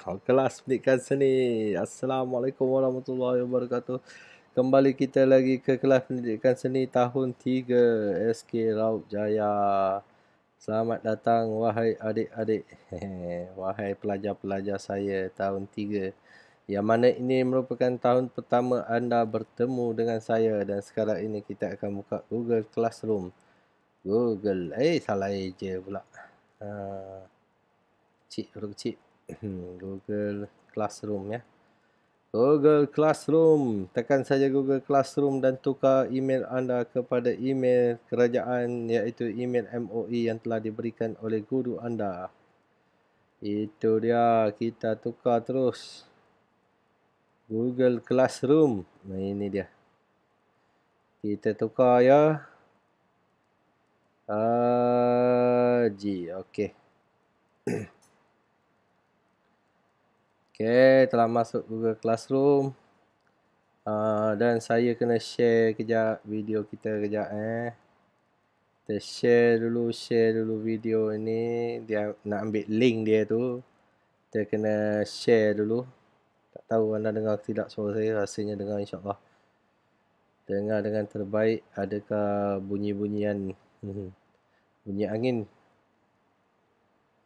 Kelas Pendidikan Seni Assalamualaikum Warahmatullahi Wabarakatuh Kembali kita lagi ke Kelas Pendidikan Seni Tahun 3 SK Raub Jaya Selamat datang wahai adik-adik Wahai pelajar-pelajar saya tahun 3 Yang mana ini merupakan tahun pertama anda bertemu dengan saya Dan sekarang ini kita akan buka Google Classroom Google, eh salah je pula uh, Cik, huruf cik Hmm, Google Classroom ya. Google Classroom. Tekan saja Google Classroom dan tukar email anda kepada email kerajaan iaitu email MOE yang telah diberikan oleh guru anda. Itu dia kita tukar terus. Google Classroom. Nah ini dia. Kita tukar ya. Ah, uh, G. Okey. Okay, telah masuk Google Classroom. Uh, dan saya kena share kejap video kita kejap eh. Kita share dulu, share dulu video ini. Dia nak ambil link dia tu. Kita kena share dulu. Tak tahu anda dengar tidak suara saya. Rasanya dengar insyaAllah. Dengar dengan terbaik. Adakah bunyi-bunyian? Hmm. bunyi angin?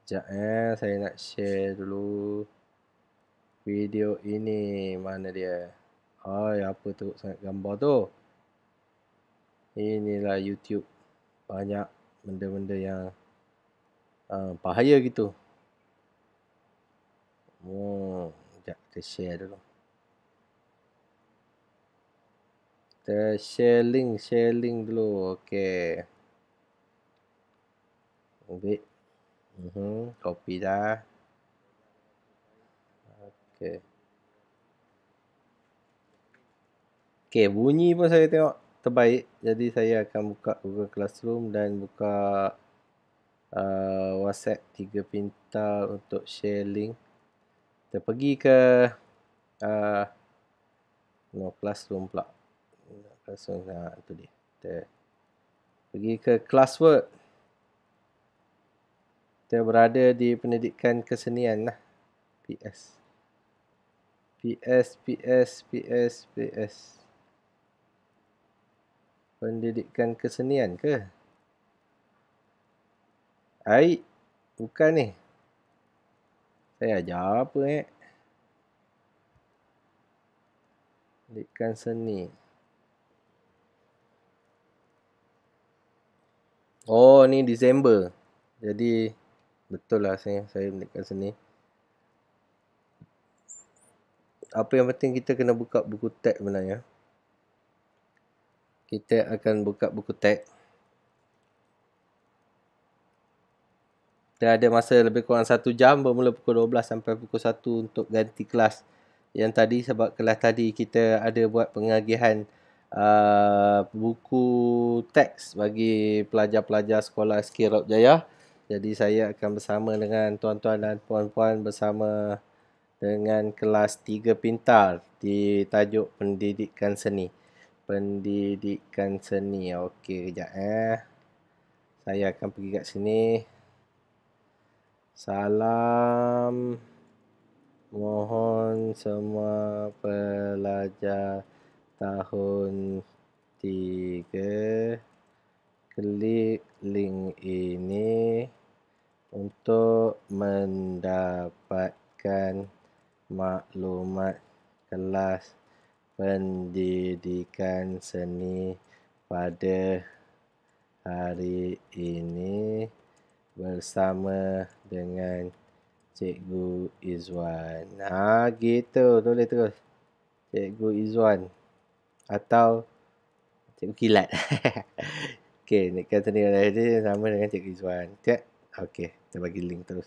Sekejap eh. Saya nak share Dulu video ini mana dia Hai apa tu sangat gambar tu inilah YouTube banyak benda-benda yang uh, bahaya gitu oh hmm, jap kita share dulu kita share link share link dulu okey ambil uh mhm, -huh. copy dah Okay. Okay, bunyi pun saya tengok terbaik. Jadi saya akan buka Google Classroom dan buka uh, WhatsApp tiga pintar untuk share link. Kita pergi ke uh, no Classroom pula. Classroom, ha, nah, itu dia. Kita pergi ke Classwork. Kita berada di Pendidikan Kesenian lah. PS. PS, PS, PS, PS. Pendidikan kesenian ke? Ai, bukan ni. Saya ajar apa ni? Eh? Pendidikan seni. Oh, ni Disember. Jadi, betul lah saya, saya pendidikan seni. apa yang penting kita kena buka buku teks sebenarnya. Kita akan buka buku teks. Dia ada masa lebih kurang 1 jam bermula pukul 12 sampai pukul 1 untuk ganti kelas yang tadi sebab kelas tadi kita ada buat pengagihan uh, buku teks bagi pelajar-pelajar sekolah SK Rob Jaya. Jadi saya akan bersama dengan tuan-tuan dan puan-puan bersama dengan kelas Tiga pintar di tajuk pendidikan seni. Pendidikan seni. Okey, kejap eh. Saya akan pergi kat sini. Salam. Mohon semua pelajar tahun tiga klik link ini untuk mendapatkan maklumat kelas pendidikan seni pada hari ini bersama dengan Cikgu Izwan. Ha, gitu. Tulis terus. Cikgu Izwan. Atau Cikgu Kilat. Okey, ni kata ni ada sama dengan Cikgu Izwan. Cik? okay. kita bagi link terus.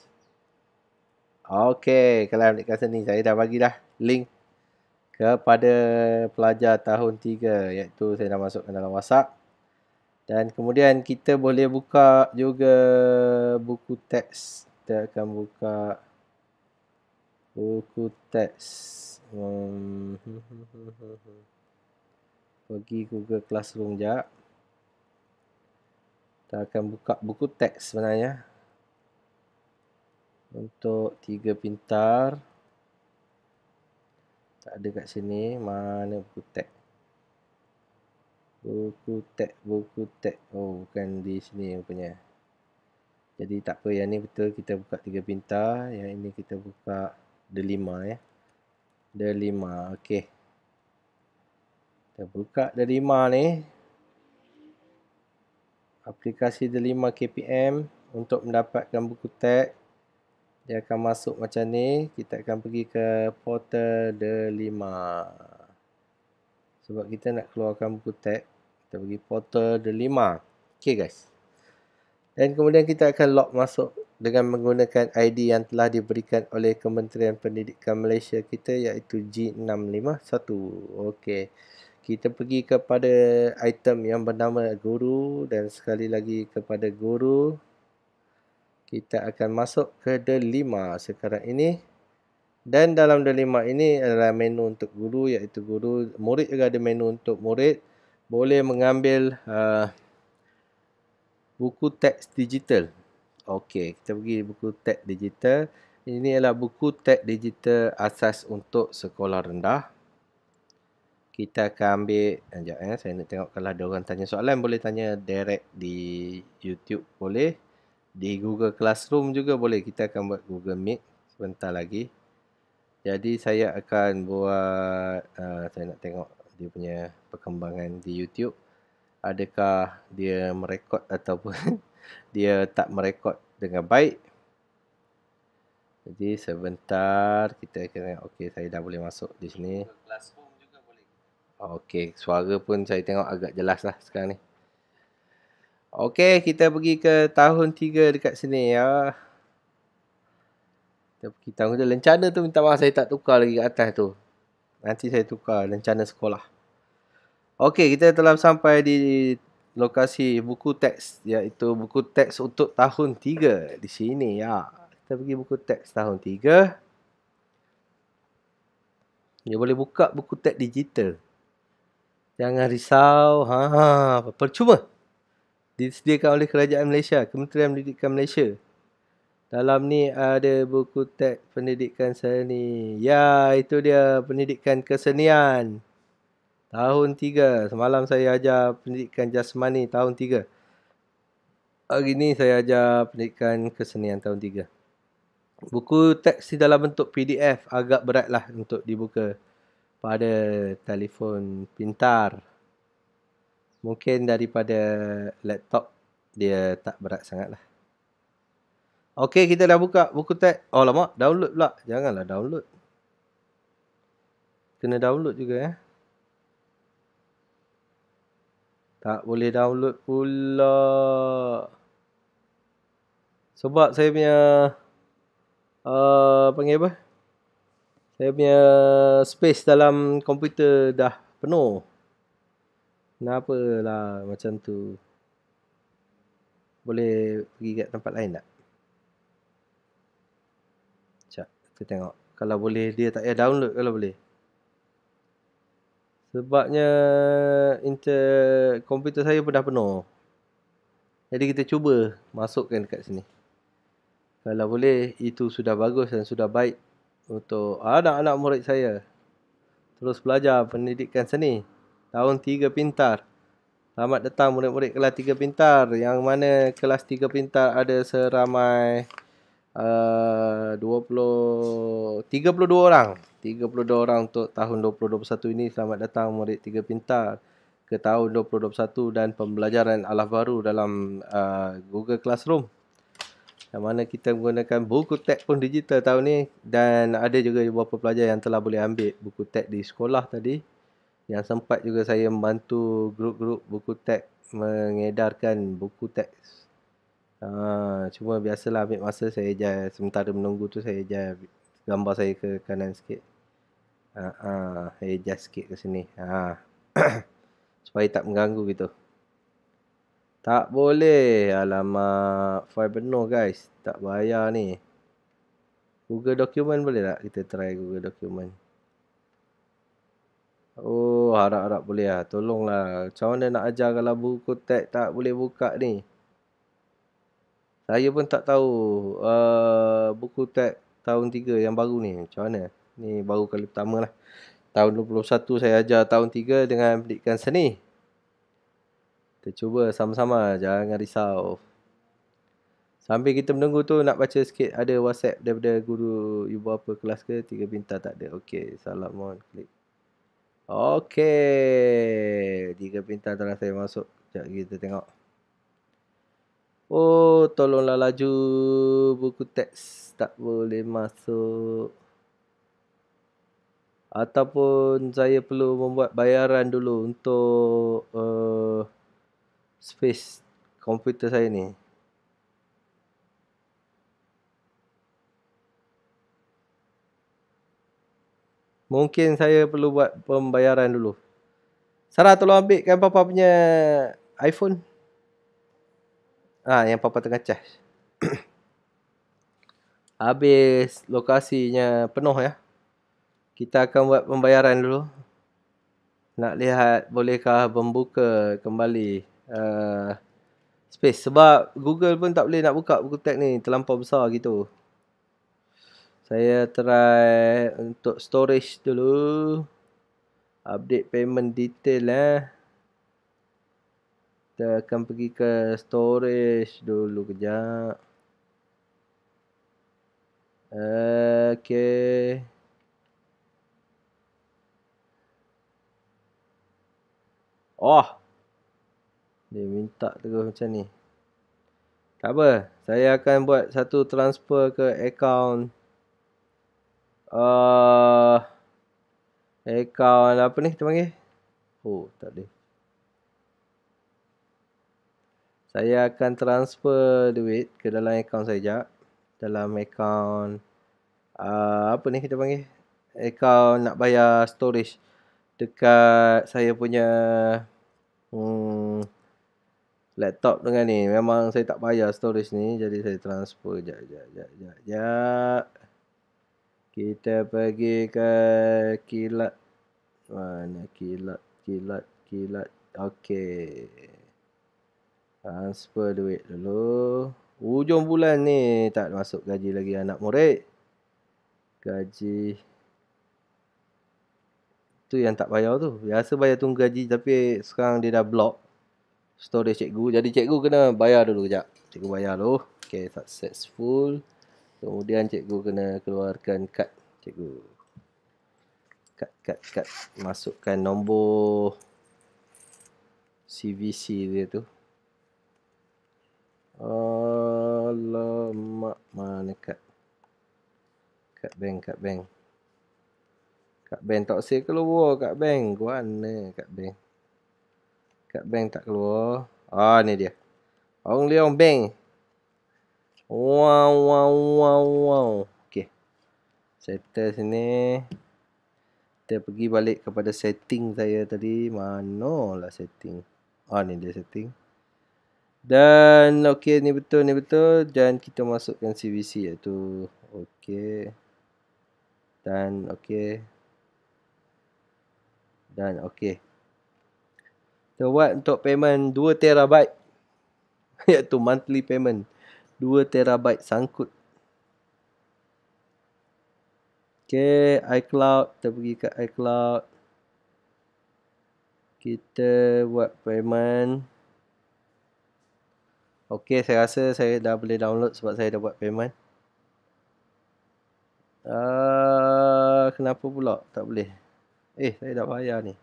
Okey, kalau ambil kelas ni saya dah bagilah link kepada pelajar tahun 3 iaitu saya dah masukkan dalam WhatsApp. Dan kemudian kita boleh buka juga buku teks. Kita akan buka buku teks. Hmm. Pergi Google Classroom jap. Kita akan buka buku teks sebenarnya untuk tiga pintar tak ada kat sini mana buku tek buku tek buku tek oh bukan di sini rupanya jadi tak apa yang ni betul kita buka tiga pintar yang ini kita buka delima ya delima okey kita buka delima ni aplikasi delima KPM untuk mendapatkan buku tek dia akan masuk macam ni kita akan pergi ke portal delima sebab kita nak keluarkan buku tag kita pergi portal delima okey guys dan kemudian kita akan log masuk dengan menggunakan ID yang telah diberikan oleh Kementerian Pendidikan Malaysia kita iaitu G651 okey kita pergi kepada item yang bernama guru dan sekali lagi kepada guru kita akan masuk ke delima sekarang ini dan dalam delima ini adalah menu untuk guru iaitu guru murid juga ada menu untuk murid boleh mengambil uh, buku teks digital okey kita pergi buku teks digital ini adalah buku teks digital asas untuk sekolah rendah kita akan ambil sekejap eh saya nak tengok kalau ada orang tanya soalan boleh tanya direct di YouTube boleh di Google Classroom juga boleh kita akan buat Google Meet sebentar lagi jadi saya akan buat uh, saya nak tengok dia punya perkembangan di YouTube adakah dia merekod ataupun dia tak merekod dengan baik jadi sebentar kita kena okey saya dah boleh masuk di sini Okey, suara pun saya tengok agak jelas lah sekarang ni. Okey, kita pergi ke tahun 3 dekat sini ya. Kita pergi tahun tu. Lencana tu minta maaf saya tak tukar lagi kat atas tu. Nanti saya tukar lencana sekolah. Okey, kita telah sampai di lokasi buku teks. Iaitu buku teks untuk tahun 3 di sini ya. Kita pergi buku teks tahun 3. Dia boleh buka buku teks digital. Jangan risau. Ha, ha. percuma. Ha, disediakan oleh Kerajaan Malaysia, Kementerian Pendidikan Malaysia. Dalam ni ada buku teks pendidikan saya ni. Ya, itu dia pendidikan kesenian. Tahun 3. Semalam saya ajar pendidikan jasmani tahun 3. Hari ni saya ajar pendidikan kesenian tahun 3. Buku teks di dalam bentuk PDF agak berat lah untuk dibuka pada telefon pintar. Mungkin daripada laptop dia tak berat sangatlah. Okey, kita dah buka buku teks. Oh, lama download pula. Janganlah download. Kena download juga eh. Tak boleh download pula. Sebab saya punya uh, panggil apa? Saya punya space dalam komputer dah penuh. Kenapa lah macam tu? Boleh pergi kat tempat lain tak? Sekejap, kita tengok. Kalau boleh, dia tak payah eh, download kalau boleh. Sebabnya inter komputer saya pun dah penuh. Jadi kita cuba masukkan dekat sini. Kalau boleh, itu sudah bagus dan sudah baik untuk anak-anak murid saya. Terus belajar pendidikan seni tahun tiga pintar. Selamat datang murid-murid kelas tiga pintar yang mana kelas tiga pintar ada seramai uh, 20, 32 orang. 32 orang untuk tahun 2021 ini. Selamat datang murid tiga pintar ke tahun 2021 dan pembelajaran alaf baru dalam uh, Google Classroom. Yang mana kita menggunakan buku teks pun digital tahun ni dan ada juga beberapa pelajar yang telah boleh ambil buku teks di sekolah tadi yang sempat juga saya membantu grup-grup buku teks mengedarkan buku teks. Ha, ah, cuma biasalah ambil masa saya jaya sementara menunggu tu saya jaya gambar saya ke kanan sikit. Ha, ha, saya adjust sikit ke sini. Ha. Supaya tak mengganggu gitu. Tak boleh. Alamak. File penuh guys. Tak bayar ni. Google Document boleh tak? Kita try Google Document. Oh, harap-harap boleh lah. Tolonglah. Macam mana nak ajar kalau buku tag tak boleh buka ni? Saya pun tak tahu uh, buku tag tahun 3 yang baru ni. Macam mana? Ni baru kali pertama lah. Tahun 21 saya ajar tahun 3 dengan pendidikan seni. Kita cuba sama-sama. Jangan risau. Sambil kita menunggu tu nak baca sikit ada WhatsApp daripada guru ibu apa kelas ke tiga bintang tak ada. Okey, salam mohon klik. Okey. 3 pintar telah saya masuk. Sekejap kita tengok. Oh, tolonglah laju buku teks. Tak boleh masuk. Ataupun saya perlu membuat bayaran dulu untuk uh, space komputer saya ni. Mungkin saya perlu buat pembayaran dulu. Sarah tolong ambilkan papa punya iPhone. Ah yang papa tengah charge. Habis lokasinya penuh ya. Kita akan buat pembayaran dulu. Nak lihat bolehkah membuka kembali uh, space. Sebab Google pun tak boleh nak buka buku tag ni. Terlampau besar gitu. Saya try untuk storage dulu. Update payment detail eh. Kita akan pergi ke storage dulu kejap. Okay. Oh. Dia minta terus macam ni. Tak apa. Saya akan buat satu transfer ke account uh, eh, eh, account apa ni kita panggil oh tak ada saya akan transfer duit ke dalam account saya jap dalam account uh, eh, apa ni kita panggil account nak bayar storage dekat saya punya hmm, laptop dengan ni memang saya tak bayar storage ni jadi saya transfer jap jap jap jap kita pergi ke kilat. Mana kilat, kilat, kilat. Okey. Transfer duit dulu. Ujung bulan ni tak masuk gaji lagi anak murid. Gaji. Tu yang tak bayar tu. Biasa bayar tunggu gaji tapi sekarang dia dah block. Storage cikgu. Jadi cikgu kena bayar dulu kejap. Cikgu bayar dulu. Okay, successful. Successful. Kemudian cikgu kena keluarkan kad cikgu. Kad, kad, kad. Masukkan nombor CVC dia tu. Alamak mana kad? Kad bank, kad bank. Kad bank tak sale keluar kad bank. Ke mana kad bank? Kad bank tak keluar. Ah ni dia. Ong Leong Bank. Wow, wow, wow, wow. Okay. Settle sini. Kita pergi balik kepada setting saya tadi. mana lah setting. Ah, ni dia setting. Dan, okay, ni betul, ni betul. Dan kita masukkan CVC iaitu. Lah okay. Dan, okay. Dan, okay. Kita buat untuk payment 2TB. Iaitu monthly payment. 2 terabyte sangkut. Okay, iCloud. Kita pergi ke iCloud. Kita buat payment. Okay, saya rasa saya dah boleh download sebab saya dah buat payment. Uh, kenapa pula? Tak boleh. Eh, saya dah bayar ni.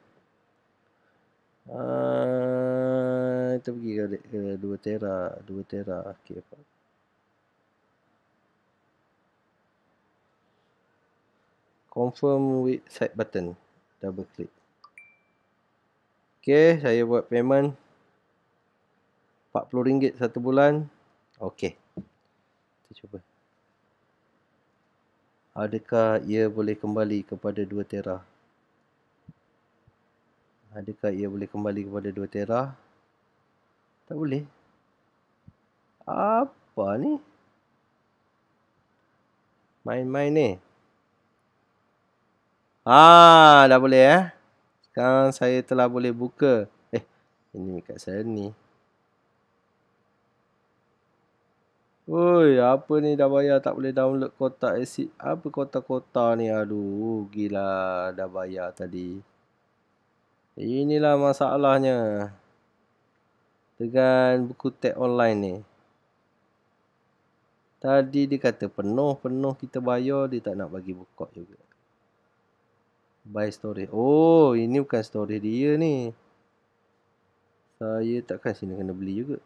Ah, kita uh, pergi ke 2 tera, 2 tera. Okay, apa? confirm with side button double click Okay, saya buat payment RM40 satu bulan. Okay. Kita cuba. Adakah ia boleh kembali kepada 2 tera? Adakah ia boleh kembali kepada 2 tera? Tak boleh. Apa ni? Main-main ni. Eh? Ah, dah boleh eh. Sekarang saya telah boleh buka. Eh, ini dekat saya ni. Woi, apa ni dah bayar tak boleh download kotak exit. Apa kota-kota ni? Aduh, gila dah bayar tadi. Inilah masalahnya. Dengan buku tag online ni. Tadi dia kata penuh-penuh kita bayar, dia tak nak bagi buku juga. By story, Oh, ini bukan story dia ni. Saya takkan sini kena beli juga.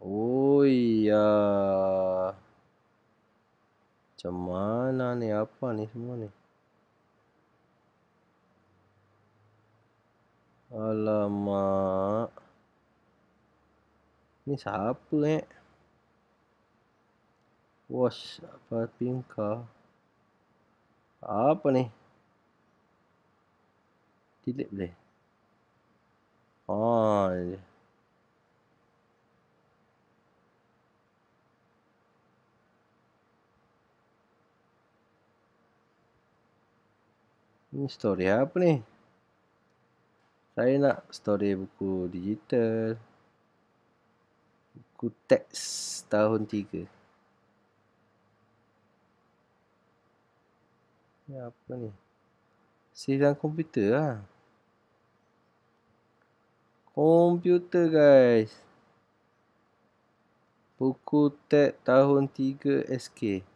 Oh, iya. Macam mana ni? Apa ni semua ni? Alamak. Ni siapa eh? Wash apa pinkah? Apa ni? Tidak boleh. Oh. ini story apa ni? Saya nak story buku digital. Buku teks tahun 3. Ni apa ni? Sistem komputer lah. Komputer guys. Buku tek tahun 3 SK.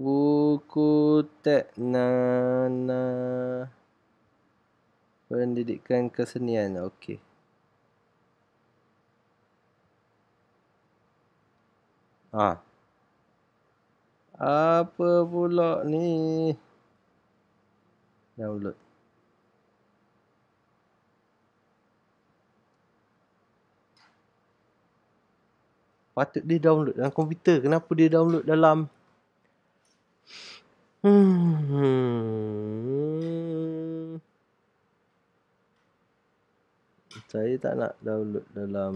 Buku tek nana pendidikan kesenian. Okey. Ah. Ha. Apa pula ni? Download. Patut dia download dalam komputer. Kenapa dia download dalam... Hmm. Saya tak nak download dalam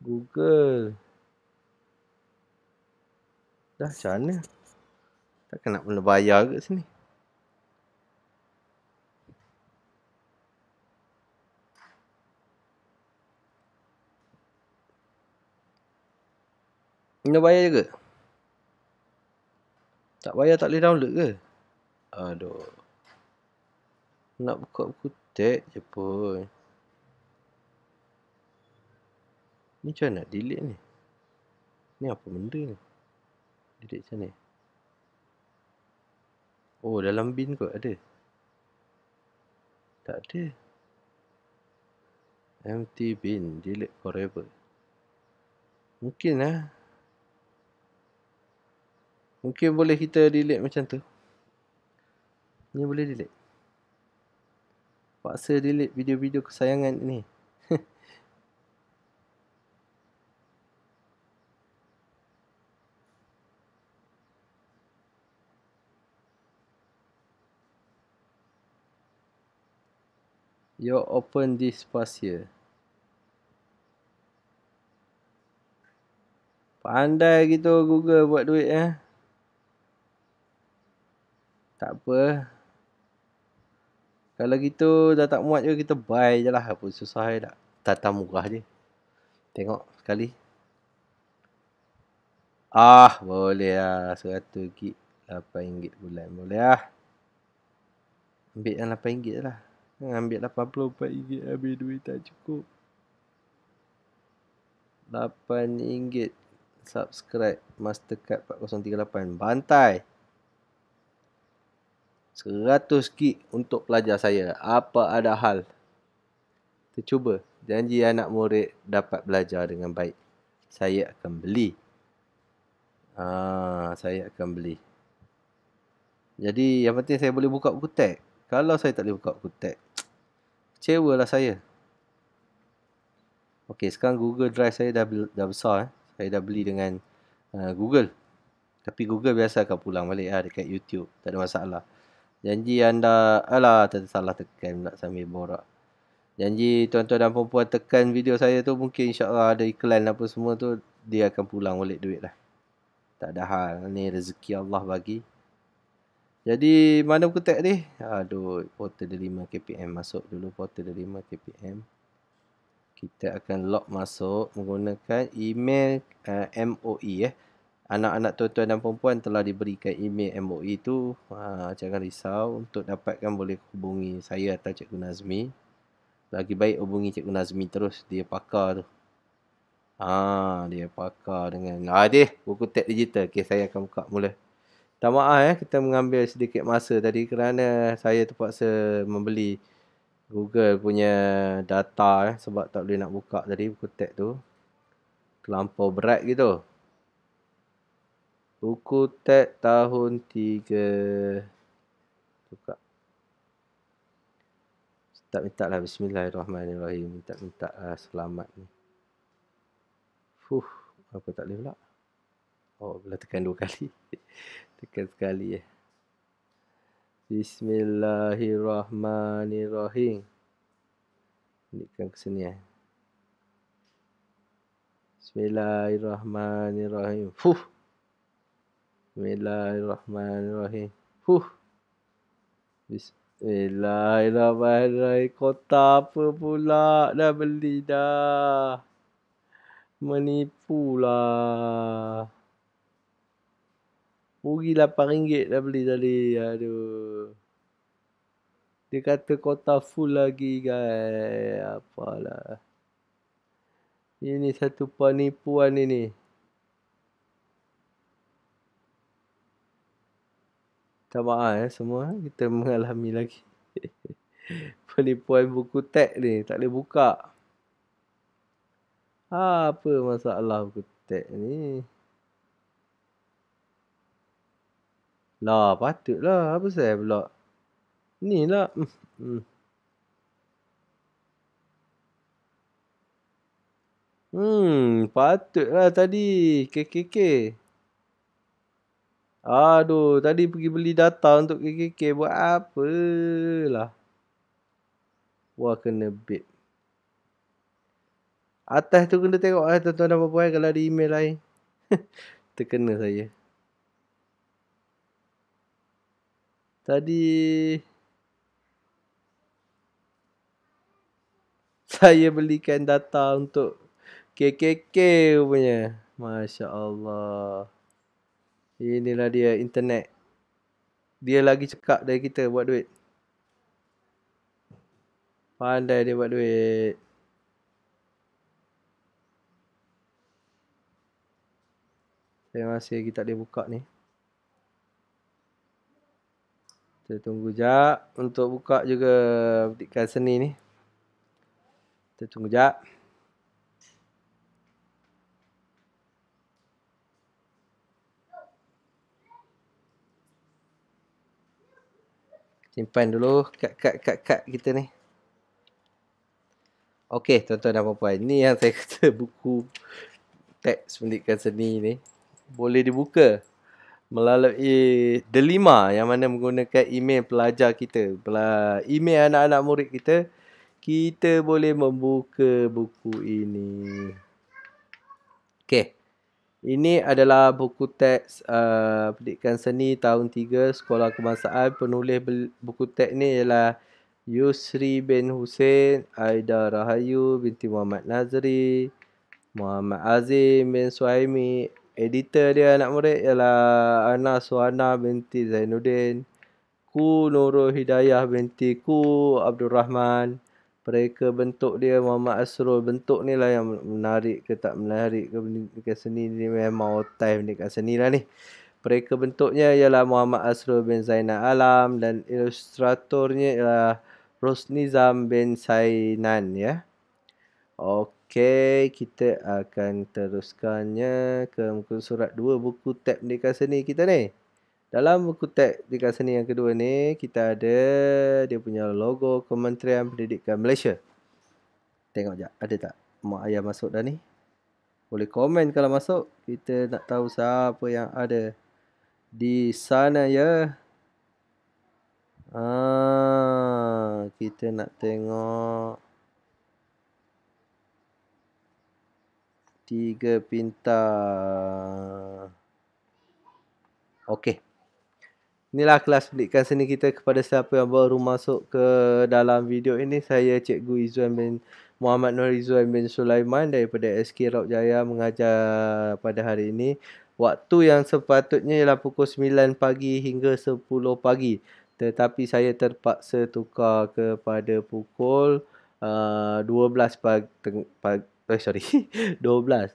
Google dah macam mana takkan nak kena bayar ke sini Kena bayar ke? Tak bayar tak boleh download ke? Aduh Nak buka kutek je pun Ni macam nak delete ni? Ni apa benda ni? Edit macam ni Oh dalam bin kot ada Tak ada Empty bin Delete forever Mungkin lah Mungkin boleh kita delete macam tu Ni boleh delete Paksa delete video-video kesayangan ni you open this pass here. Pandai gitu Google buat duit eh. Tak apa. Kalau gitu dah tak muat juga kita buy je lah. Apa susah je tak. Tata murah je. Tengok sekali. Ah boleh lah. 100 gig. 8 ringgit bulan. Boleh lah. Ambil yang 8 je lah. Ambil RM84 habis duit tak cukup 8 8 subscribe Mastercard 4038 Bantai 100 gig untuk pelajar saya Apa ada hal Kita cuba Janji anak murid dapat belajar dengan baik Saya akan beli Ah, Saya akan beli Jadi yang penting saya boleh buka kutek Kalau saya tak boleh buka kutek Cewa lah saya. Okey, sekarang Google Drive saya dah, dah besar. Eh. Saya dah beli dengan uh, Google. Tapi Google biasa akan pulang balik lah dekat YouTube. Tak ada masalah. Janji anda... Alah, tak salah tekan nak sambil borak. Janji tuan-tuan dan perempuan tekan video saya tu mungkin insyaAllah ada iklan apa semua tu. Dia akan pulang balik duit lah. Tak ada hal. Ni rezeki Allah bagi. Jadi mana kutek ni? Aduh, portal dia 5 kpm masuk dulu portal dia 5 kpm. Kita akan log masuk menggunakan email uh, eh, MOE eh. Anak-anak tuan-tuan dan puan telah diberikan email MOE itu. Ha, jangan risau untuk dapatkan boleh hubungi saya atau Cikgu Nazmi. Lagi baik hubungi Cikgu Nazmi terus, dia pakar tu. Ah, dia pakar dengan ah dia buku teks digital. Okey, saya akan buka mula. Tak maaf eh kita mengambil sedikit masa tadi kerana saya terpaksa membeli Google punya data eh sebab tak boleh nak buka tadi buku teks tu. Terlampau berat gitu. Buku teks tahun 3 buka. Tak minta lah bismillahirrahmanirrahim. Tak minta lah selamat ni. Fuh, apa tak boleh pula. Oh, boleh tekan dua kali. tekan sekali ya. Bismillahirrahmanirrahim. Tekan ke sini ya. Bismillahirrahmanirrahim. Fuh. Bismillahirrahmanirrahim. Fuh. Bismillahirrahmanirrahim. Kota apa pula dah beli dah. Menipulah. Puri RM8 dah beli tadi. Aduh. Dia kata kota full lagi guys. Apalah. Ini satu penipuan ini. Tak maaf eh semua. Kita mengalami lagi. penipuan buku tek ni. Tak boleh buka. Ha, apa masalah buku tek ni. Lah, patutlah. Apa saya pula? Ni lah. Hmm. Hmm. Hmm, patutlah tadi KKK. Aduh, tadi pergi beli data untuk KKK buat apa lah. Wah, kena bit. Atas tu kena tengok lah tuan-tuan dan puan kalau ada email lain. Terkena saya. Tadi saya belikan data untuk KKK punya. Masya Allah. Inilah dia internet. Dia lagi cekap dari kita buat duit. Pandai dia buat duit. Saya masih kita tak boleh buka ni. Kita tunggu jap untuk buka juga petikan seni ni. Kita tunggu jap. Simpan dulu kad kad kad kita ni. Okey, tuan-tuan dan puan-puan. Ini yang saya kata buku teks pendidikan seni ni. Boleh dibuka melalui Delima yang mana menggunakan email pelajar kita, email anak-anak murid kita, kita boleh membuka buku ini. Okey. Ini adalah buku teks uh, Pendidikan Seni tahun 3 Sekolah Kebangsaan. Penulis buku teks ni ialah Yusri bin Hussein, Aida Rahayu binti Muhammad Nazri, Muhammad Azim bin Suhaimi, Editor dia anak murid ialah Ana Suhana binti Zainuddin Ku Nurul Hidayah binti Ku Abdul Rahman Mereka bentuk dia Muhammad Asrul Bentuk ni lah yang menarik ke tak menarik ke Ke seni ni memang all time ni seni lah ni Mereka bentuknya ialah Muhammad Asrul bin Zainal Alam Dan ilustratornya ialah Rosnizam bin Zainan ya Okay Okey, kita akan teruskannya ke muka surat 2 buku tab di kawasan ni kita ni. Dalam buku tab di kawasan ni yang kedua ni, kita ada dia punya logo Kementerian Pendidikan Malaysia. Tengok jap, ada tak mak ayah masuk dah ni? Boleh komen kalau masuk. Kita nak tahu siapa yang ada di sana ya. Ah, kita nak tengok tiga pintar. Okey. Inilah kelas pendidikan seni kita kepada siapa yang baru masuk ke dalam video ini. Saya Cikgu Izzuan bin Muhammad Nur Izzuan bin Sulaiman daripada SK Rauk Jaya mengajar pada hari ini. Waktu yang sepatutnya ialah pukul 9 pagi hingga 10 pagi. Tetapi saya terpaksa tukar kepada pukul uh, 12 pagi, Oh sorry 12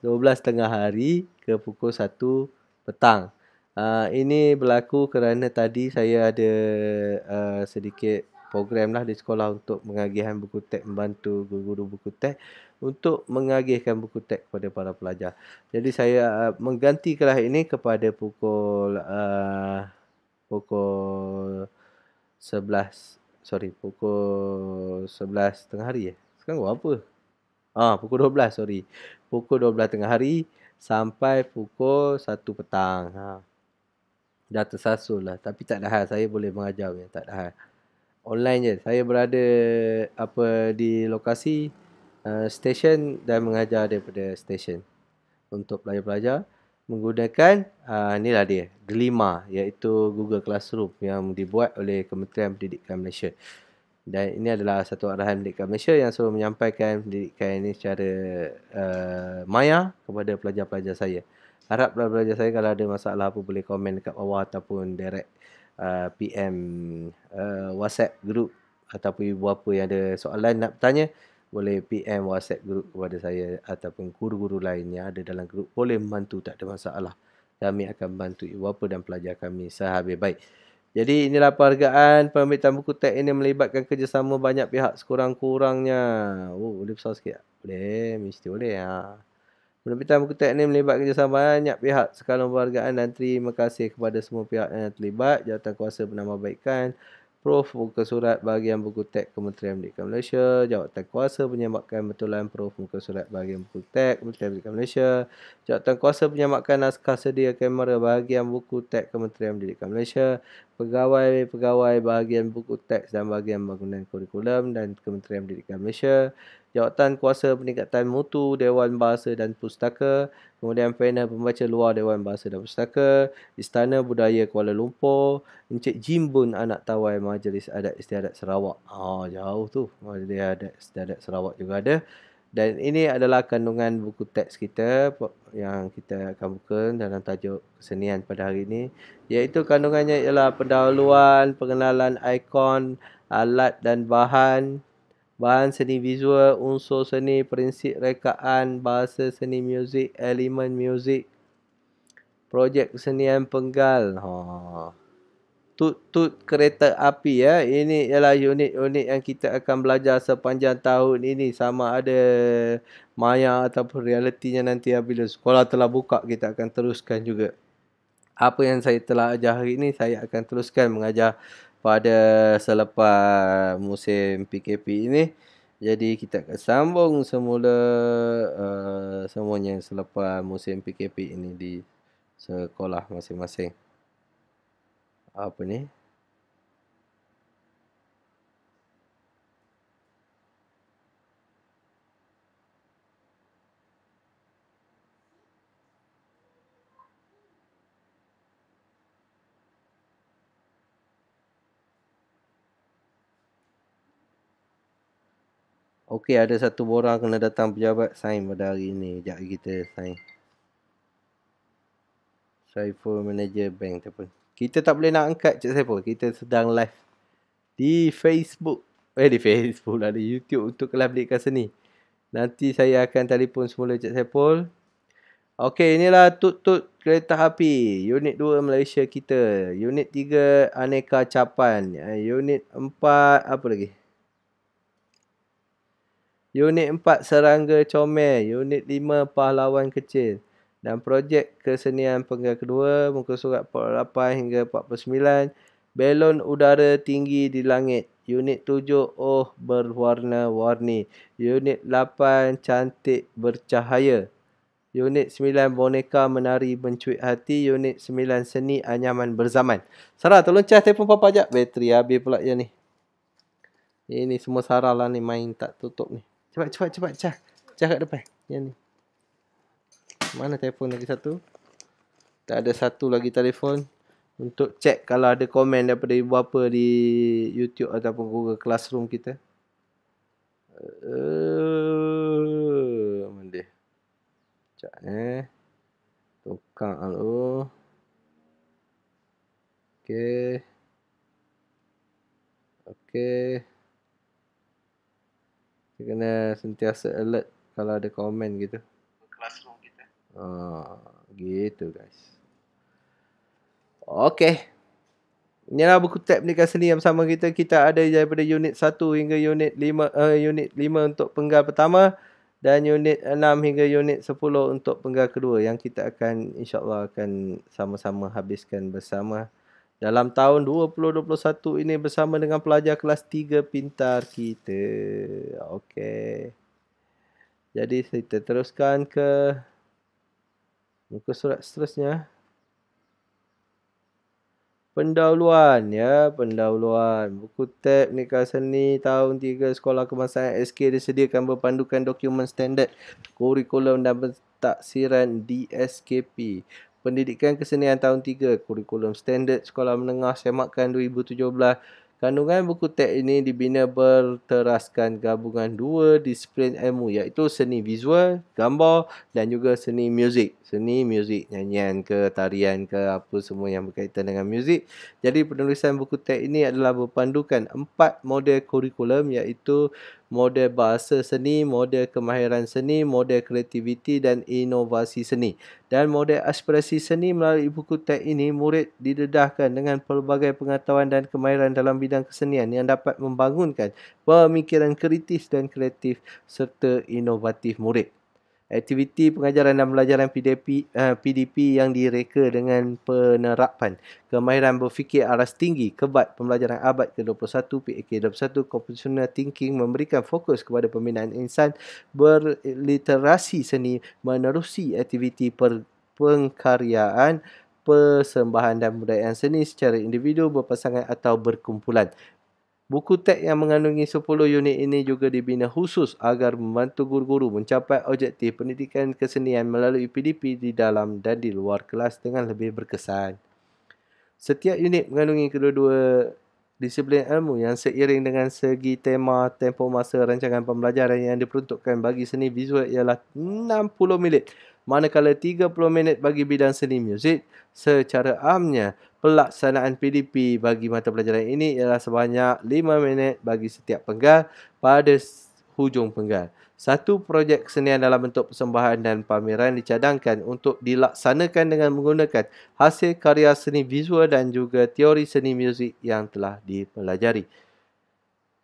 12 tengah hari Ke pukul 1 petang uh, Ini berlaku kerana tadi saya ada uh, Sedikit program lah di sekolah Untuk mengagihkan buku teks Membantu guru-guru buku teks Untuk mengagihkan buku teks kepada para pelajar Jadi saya uh, ah, mengganti kelas ini Kepada pukul uh, Pukul 11 Sorry pukul 11 tengah hari ya Sekarang buat apa? Ah, ha, pukul 12 sorry. Pukul 12 tengah hari sampai pukul 1 petang. Ha. Dah tersasul lah. Tapi tak ada Saya boleh mengajar. Ya. Tak ada Online je. Saya berada apa di lokasi uh, stesen dan mengajar daripada stesen. Untuk pelajar-pelajar menggunakan uh, lah dia. Gelima iaitu Google Classroom yang dibuat oleh Kementerian Pendidikan Malaysia dan ini adalah satu arahan pendidikan Malaysia yang selalu menyampaikan pendidikan ini secara uh, maya kepada pelajar-pelajar saya. Harap pelajar-pelajar saya kalau ada masalah apa boleh komen dekat bawah ataupun direct uh, eh, PM uh, eh, WhatsApp group ataupun ibu bapa yang ada soalan nak tanya boleh PM WhatsApp group kepada saya ataupun guru-guru lain yang ada dalam grup boleh membantu tak ada masalah. Kami akan bantu ibu bapa dan pelajar kami sehabis baik. Jadi inilah perhargaan pembitan buku tek ini melibatkan kerjasama banyak pihak sekurang-kurangnya. Oh, boleh besar sikit tak? Boleh, mesti boleh. Ha. Penerbitan buku teks ini melibatkan kerjasama banyak pihak sekalian perhargaan dan terima kasih kepada semua pihak yang terlibat. Jawatan kuasa baikkan prof muka surat bahagian buku teks Kementerian Pendidikan Malaysia, jawatan kuasa penyamakan betulan prof muka surat bahagian buku teks Kementerian Pendidikan Malaysia, jawatan kuasa penyamakan naskah sedia kamera bahagian buku teks Kementerian Pendidikan Malaysia, pegawai-pegawai bahagian buku teks dan bahagian bangunan kurikulum dan Kementerian Pendidikan Malaysia, jawatan kuasa peningkatan mutu Dewan Bahasa dan Pustaka, kemudian panel pembaca luar Dewan Bahasa dan Pustaka, Istana Budaya Kuala Lumpur, Encik Jimbun Anak Tawai Majlis Adat Istiadat Sarawak. Ah, jauh tu. Majlis Adat Istiadat Sarawak juga ada. Dan ini adalah kandungan buku teks kita yang kita akan buka dalam tajuk kesenian pada hari ini. Iaitu kandungannya ialah pendahuluan, pengenalan ikon, alat dan bahan, bahan seni visual, unsur seni, prinsip rekaan, bahasa seni muzik, elemen muzik, projek kesenian penggal. Oh tut-tut kereta api ya. Ini ialah unit-unit yang kita akan belajar sepanjang tahun ini sama ada maya ataupun realitinya nanti apabila sekolah telah buka kita akan teruskan juga. Apa yang saya telah ajar hari ini saya akan teruskan mengajar pada selepas musim PKP ini. Jadi kita akan sambung semula uh, semuanya selepas musim PKP ini di sekolah masing-masing apa ni Okey ada satu borang kena datang pejabat sign pada hari ini. Jap kita sign. Saiful manager bank ataupun. Kita tak boleh nak angkat Cik Saipul. Kita sedang live di Facebook. Eh, di Facebook lah. Di YouTube untuk kelas belikan seni. Nanti saya akan telefon semula Cik Saipul. Okey, inilah tut-tut kereta api. Unit 2 Malaysia kita. Unit 3 aneka capan. Eh, unit 4, apa lagi? Unit 4 serangga comel. Unit 5 pahlawan kecil dan projek kesenian penggal kedua muka surat 48 hingga 49 belon udara tinggi di langit unit 7 oh berwarna-warni unit 8 cantik bercahaya unit 9 boneka menari mencuit hati unit 9 seni anyaman berzaman Sarah tolong cas telefon papa jap bateri habis pula ya ni ini semua Sarah lah ni main tak tutup ni cepat cepat cepat cas cas kat depan yang ni mana telefon lagi satu? Tak ada satu lagi telefon. Untuk cek kalau ada komen daripada ibu bapa di YouTube ataupun Google Classroom kita. Eh, mana dia? Sekejap eh. Tukang alo. Okay. Okay. Kita kena sentiasa alert kalau ada komen gitu. Classroom. Ha, gitu guys. Okay. Inilah buku tab ni kasi ni yang sama kita. Kita ada daripada unit 1 hingga unit 5 uh, eh, unit 5 untuk penggal pertama dan unit 6 hingga unit 10 untuk penggal kedua yang kita akan insyaAllah akan sama-sama habiskan bersama dalam tahun 2021 ini bersama dengan pelajar kelas 3 pintar kita. Okey. Jadi kita teruskan ke Muka surat seterusnya. Pendahuluan ya, pendahuluan. Buku teks ni kawasan ni tahun 3 sekolah kebangsaan SK disediakan berpandukan dokumen standard kurikulum dan pentaksiran DSKP. Pendidikan kesenian tahun 3 kurikulum standard sekolah menengah semakan 2017 Kandungan buku teks ini dibina berteraskan gabungan dua disiplin ilmu iaitu seni visual, gambar dan juga seni muzik. Seni muzik, nyanyian ke, tarian ke, apa semua yang berkaitan dengan muzik. Jadi penulisan buku teks ini adalah berpandukan empat model kurikulum iaitu model bahasa seni, model kemahiran seni, model kreativiti dan inovasi seni. Dan model aspirasi seni melalui buku teks ini, murid didedahkan dengan pelbagai pengetahuan dan kemahiran dalam bidang kesenian yang dapat membangunkan pemikiran kritis dan kreatif serta inovatif murid aktiviti pengajaran dan pelajaran PDP, uh, eh, PDP yang direka dengan penerapan kemahiran berfikir aras tinggi kebat pembelajaran abad ke-21 PAK 21 Computational Thinking memberikan fokus kepada pembinaan insan berliterasi seni menerusi aktiviti per pengkaryaan persembahan dan budaya seni secara individu berpasangan atau berkumpulan Buku teks yang mengandungi 10 unit ini juga dibina khusus agar membantu guru-guru mencapai objektif pendidikan kesenian melalui PDP di dalam dan di luar kelas dengan lebih berkesan. Setiap unit mengandungi kedua-dua disiplin ilmu yang seiring dengan segi tema, tempo masa, rancangan pembelajaran yang diperuntukkan bagi seni visual ialah 60 minit manakala 30 minit bagi bidang seni muzik secara amnya pelaksanaan PDP bagi mata pelajaran ini ialah sebanyak 5 minit bagi setiap penggal pada hujung penggal. Satu projek kesenian dalam bentuk persembahan dan pameran dicadangkan untuk dilaksanakan dengan menggunakan hasil karya seni visual dan juga teori seni muzik yang telah dipelajari.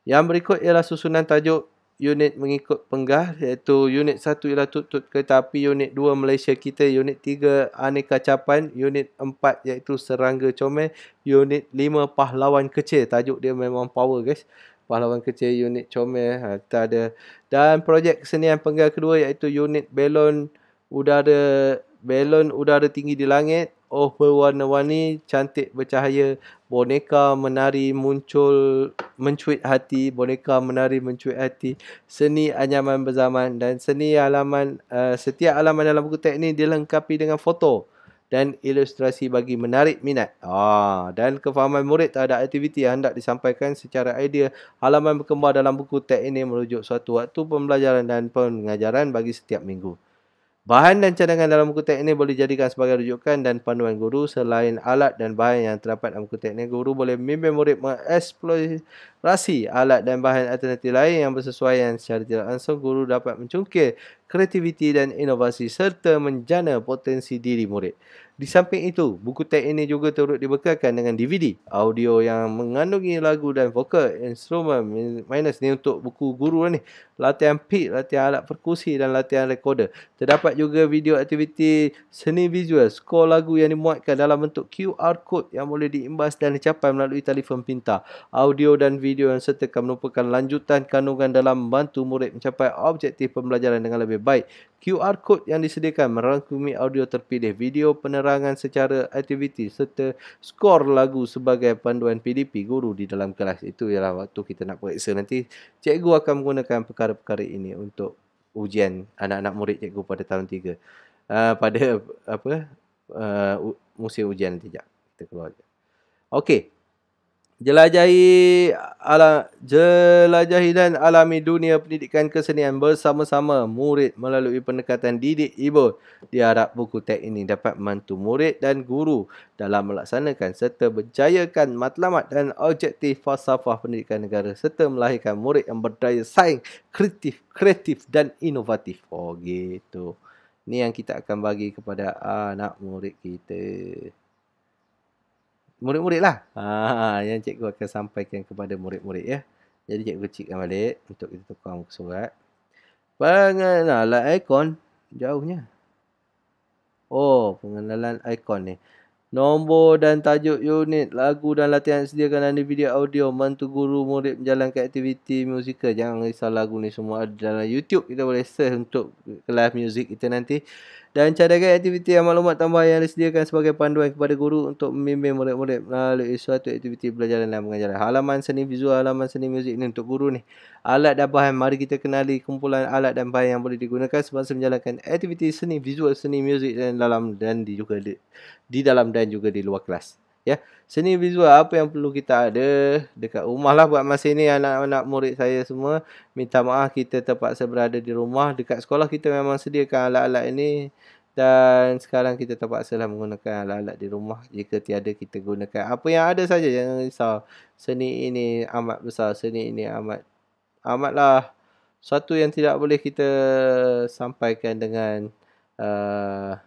Yang berikut ialah susunan tajuk unit mengikut penggah iaitu unit 1 ialah tutut kereta api, unit 2 Malaysia kita, unit 3 aneka capan, unit 4 iaitu serangga comel, unit 5 pahlawan kecil. Tajuk dia memang power guys. Pahlawan kecil unit comel ha, kita ada. Dan projek kesenian penggah kedua iaitu unit belon udara balon udara tinggi di langit, oh berwarna-warni, cantik bercahaya, boneka menari muncul mencuit hati, boneka menari mencuit hati, seni anyaman berzaman dan seni alaman uh, eh, setiap halaman dalam buku teks ni dilengkapi dengan foto dan ilustrasi bagi menarik minat. Ah, dan kefahaman murid ada aktiviti yang hendak disampaikan secara idea halaman berkembar dalam buku teks ini merujuk suatu waktu pembelajaran dan pengajaran bagi setiap minggu. Bahan dan cadangan dalam buku ini boleh dijadikan sebagai rujukan dan panduan guru selain alat dan bahan yang terdapat dalam buku ini, guru boleh membimbing murid mengeksplorasi alat dan bahan alternatif lain yang bersesuaian secara tidak langsung guru dapat mencungkil kreativiti dan inovasi serta menjana potensi diri murid. Di samping itu, buku teks ini juga turut dibekalkan dengan DVD, audio yang mengandungi lagu dan vokal, instrumen minus ni untuk buku guru lah ni, latihan pit, latihan alat perkusi dan latihan recorder. Terdapat juga video aktiviti seni visual, skor lagu yang dimuatkan dalam bentuk QR code yang boleh diimbas dan dicapai melalui telefon pintar. Audio dan video yang sertakan merupakan lanjutan kandungan dalam membantu murid mencapai objektif pembelajaran dengan lebih baik. QR code yang disediakan merangkumi audio terpilih, video penerangan secara aktiviti serta skor lagu sebagai panduan PDP guru di dalam kelas. Itu ialah waktu kita nak periksa nanti. Cikgu akan menggunakan perkara-perkara ini untuk ujian anak-anak murid cikgu pada tahun 3. Uh, ah, pada apa? Uh, musim ujian nanti jap. Kita keluar. Okey, Jelajahi alam jelajahi dan alami dunia pendidikan kesenian bersama-sama murid melalui pendekatan didik ibu. Diharap buku teks ini dapat membantu murid dan guru dalam melaksanakan serta berjayakan matlamat dan objektif falsafah pendidikan negara serta melahirkan murid yang berdaya saing, kreatif, kreatif dan inovatif. Oh gitu. Ni yang kita akan bagi kepada anak murid kita murid-murid lah. Ah, ah, yang cikgu akan sampaikan kepada murid-murid ya. Jadi cikgu cikkan balik untuk kita tukar muka surat. Pengenalan ikon jauhnya. Oh, pengenalan ikon ni. Nombor dan tajuk unit, lagu dan latihan sediakan dalam video audio Mantu guru murid menjalankan aktiviti musikal. Jangan risau lagu ni semua ada dalam YouTube. Kita boleh search untuk live music kita nanti dan cadangan aktiviti dan maklumat tambahan yang disediakan sebagai panduan kepada guru untuk membimbing murid-murid melalui suatu aktiviti belajaran dan pengajaran. Halaman seni visual, halaman seni muzik ini untuk guru ni. Alat dan bahan, mari kita kenali kumpulan alat dan bahan yang boleh digunakan semasa menjalankan aktiviti seni visual, seni muzik dan dalam dan di juga di, di dalam dan juga di luar kelas ya seni visual apa yang perlu kita ada dekat rumah lah buat masa ni anak-anak murid saya semua minta maaf kita terpaksa berada di rumah dekat sekolah kita memang sediakan alat-alat ini dan sekarang kita terpaksa lah menggunakan alat-alat di rumah jika tiada kita gunakan apa yang ada saja jangan risau seni ini amat besar seni ini amat amatlah satu yang tidak boleh kita sampaikan dengan uh,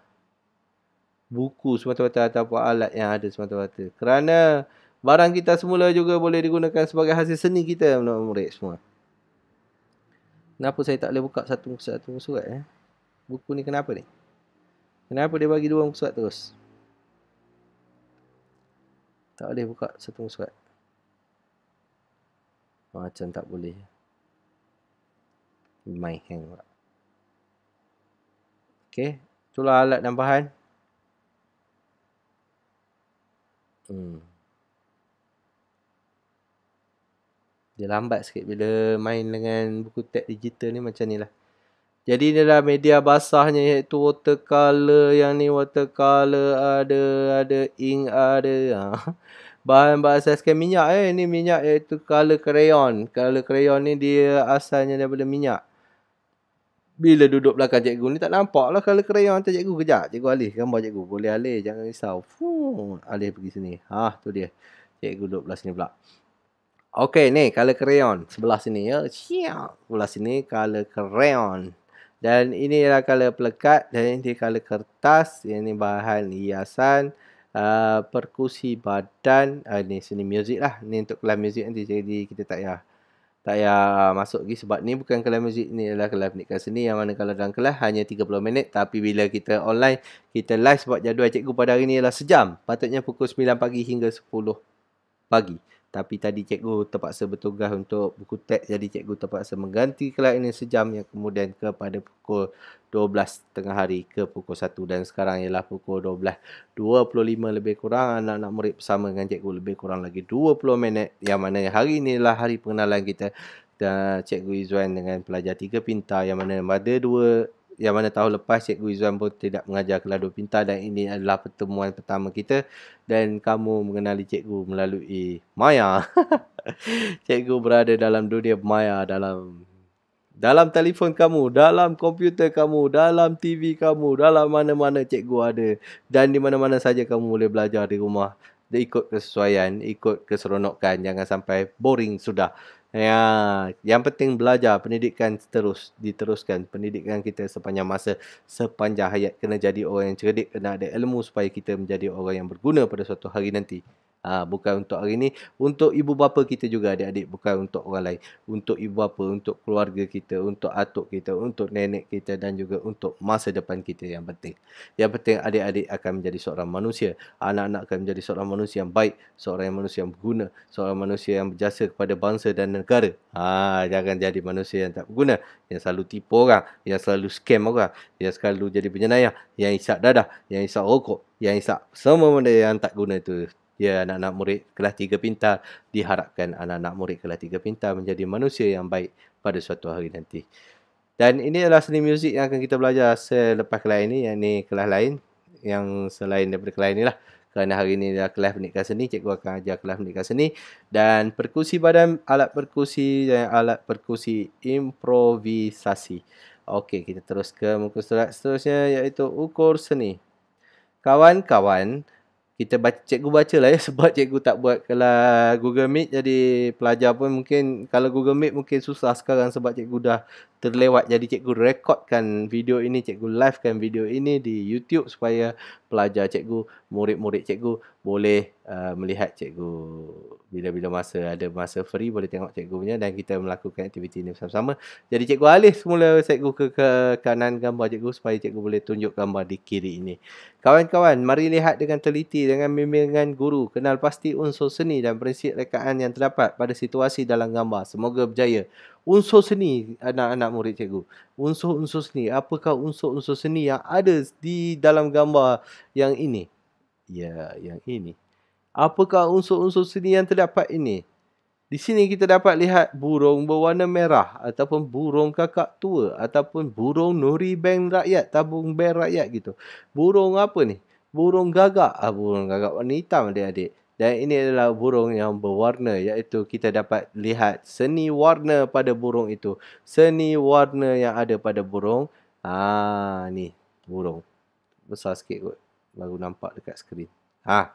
buku semata-mata ataupun alat yang ada semata-mata. Kerana barang kita semula juga boleh digunakan sebagai hasil seni kita menurut murid semua. Kenapa saya tak boleh buka satu muka satu muka surat eh? Buku ni kenapa ni? Kenapa dia bagi dua muka surat terus? Tak boleh buka satu muka surat. Macam tak boleh. My hand pula. Okay. Itulah alat dan bahan. Hmm. Dia lambat sikit bila main dengan buku teks digital ni macam ni lah. Jadi ni lah media basahnya iaitu watercolor yang ni watercolor ada, ada ink ada. Ha. Bahan bahasa asaskan minyak eh. Ni minyak iaitu color crayon. Color crayon ni dia asalnya daripada minyak. Bila duduk belakang cikgu ni tak nampak lah color crayon. Hantar cikgu kejap. Cikgu alih. Gambar cikgu. Boleh alih. Jangan risau. Fuh. Alif pergi sini. Ha, tu dia. Cikgu duduk belah sini pula. Okey, ni color crayon sebelah sini ya. Siap. Belah sini color crayon. Dan ini adalah color pelekat dan ini color kertas. Yang ini bahan hiasan. Uh, perkusi badan uh, ni sini music lah ni untuk kelas music nanti jadi kita tak payah tak payah masuk lagi sebab ni bukan kelas muzik ni adalah kelas pendidikan seni yang mana kalau dalam kelas hanya 30 minit tapi bila kita online kita live sebab jadual cikgu pada hari ni adalah sejam patutnya pukul 9 pagi hingga 10 pagi tapi tadi cikgu terpaksa bertugas untuk buku teks jadi cikgu terpaksa mengganti kelas ini sejam yang kemudian kepada pukul 12 tengah hari ke pukul 1 dan sekarang ialah pukul 12.25 lebih kurang anak-anak murid bersama dengan cikgu lebih kurang lagi 20 minit yang mana hari ini ialah hari pengenalan kita dan cikgu Izwan dengan pelajar tiga pintar yang mana pada dua yang mana tahun lepas Cikgu Izzuan pun tidak mengajar kelas dua pintar dan ini adalah pertemuan pertama kita dan kamu mengenali Cikgu melalui maya. cikgu berada dalam dunia maya dalam dalam telefon kamu, dalam komputer kamu, dalam TV kamu, dalam mana-mana cikgu ada dan di mana-mana saja kamu boleh belajar di rumah. Dia ikut kesesuaian, ikut keseronokan, jangan sampai boring sudah. Ya, yang penting belajar pendidikan terus diteruskan pendidikan kita sepanjang masa sepanjang hayat kena jadi orang yang cerdik kena ada ilmu supaya kita menjadi orang yang berguna pada suatu hari nanti ha, bukan untuk hari ni untuk ibu bapa kita juga adik-adik bukan untuk orang lain untuk ibu bapa untuk keluarga kita untuk atuk kita untuk nenek kita dan juga untuk masa depan kita yang penting yang penting adik-adik akan menjadi seorang manusia anak-anak akan menjadi seorang manusia yang baik seorang manusia yang berguna seorang manusia yang berjasa kepada bangsa dan negara ha, jangan jadi manusia yang tak berguna yang selalu tipu orang yang selalu scam orang yang selalu jadi penyenayah yang isap dadah yang isap rokok yang isap semua benda yang tak guna itu ya anak-anak murid kelas tiga pintar diharapkan anak-anak murid kelas tiga pintar menjadi manusia yang baik pada suatu hari nanti dan ini adalah seni muzik yang akan kita belajar selepas kelas ini yang ini kelas lain yang selain daripada kelas ini lah. kerana hari ini adalah kelas pendidikan seni cikgu akan ajar kelas pendidikan seni dan perkusi badan alat perkusi dan eh, alat perkusi improvisasi Okey, kita terus ke muka surat seterusnya iaitu ukur seni. Kawan-kawan, kita baca, cikgu baca lah ya sebab cikgu tak buat kelas Google Meet jadi pelajar pun mungkin kalau Google Meet mungkin susah sekarang sebab cikgu dah terlewat jadi cikgu rekodkan video ini cikgu livekan video ini di YouTube supaya pelajar cikgu murid-murid cikgu boleh uh, melihat cikgu bila-bila masa ada masa free boleh tengok cikgu punya dan kita melakukan aktiviti ini bersama-sama jadi cikgu alih semula cikgu ke, ke kanan gambar cikgu supaya cikgu boleh tunjuk gambar di kiri ini kawan-kawan mari lihat dengan teliti dengan bimbingan guru kenal pasti unsur seni dan prinsip rekaan yang terdapat pada situasi dalam gambar semoga berjaya unsur seni anak-anak murid cikgu. Unsur-unsur seni. Apakah unsur-unsur seni yang ada di dalam gambar yang ini? Ya, yang ini. Apakah unsur-unsur seni yang terdapat ini? Di sini kita dapat lihat burung berwarna merah ataupun burung kakak tua ataupun burung nuri bank rakyat, tabung bank rakyat gitu. Burung apa ni? Burung gagak. Ah, burung gagak warna hitam dia adik. Dan ini adalah burung yang berwarna iaitu kita dapat lihat seni warna pada burung itu. Seni warna yang ada pada burung. Ah ni burung. Besar sikit kot. Baru nampak dekat skrin. Ha.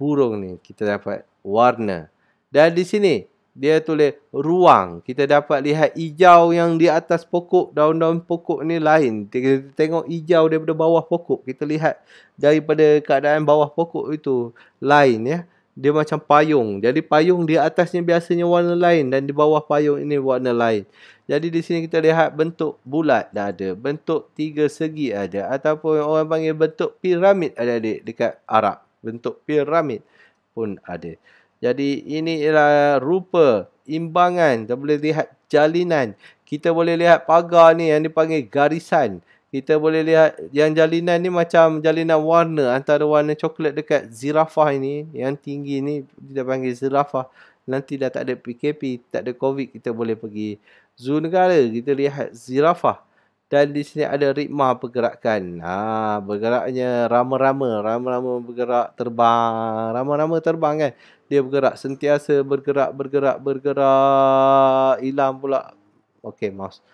Burung ni kita dapat warna. Dan di sini dia tulis ruang. Kita dapat lihat hijau yang di atas pokok, daun-daun pokok ni lain. Kita tengok hijau daripada bawah pokok. Kita lihat daripada keadaan bawah pokok itu lain ya. Dia macam payung. Jadi payung di atasnya biasanya warna lain dan di bawah payung ini warna lain. Jadi di sini kita lihat bentuk bulat dah ada. Bentuk tiga segi ada. Ataupun yang orang panggil bentuk piramid ada adik dekat Arab. Bentuk piramid pun ada. Jadi ini ialah rupa imbangan. Kita boleh lihat jalinan. Kita boleh lihat pagar ni yang dipanggil garisan. Kita boleh lihat yang jalinan ni macam jalinan warna antara warna coklat dekat zirafah ini yang tinggi ni kita panggil zirafah. Nanti dah tak ada PKP, tak ada COVID kita boleh pergi zoo negara. Kita lihat zirafah dan di sini ada ritma pergerakan. Ha, bergeraknya rama-rama, rama-rama bergerak terbang, rama-rama terbang kan dia bergerak sentiasa bergerak bergerak bergerak hilang pula okey mouse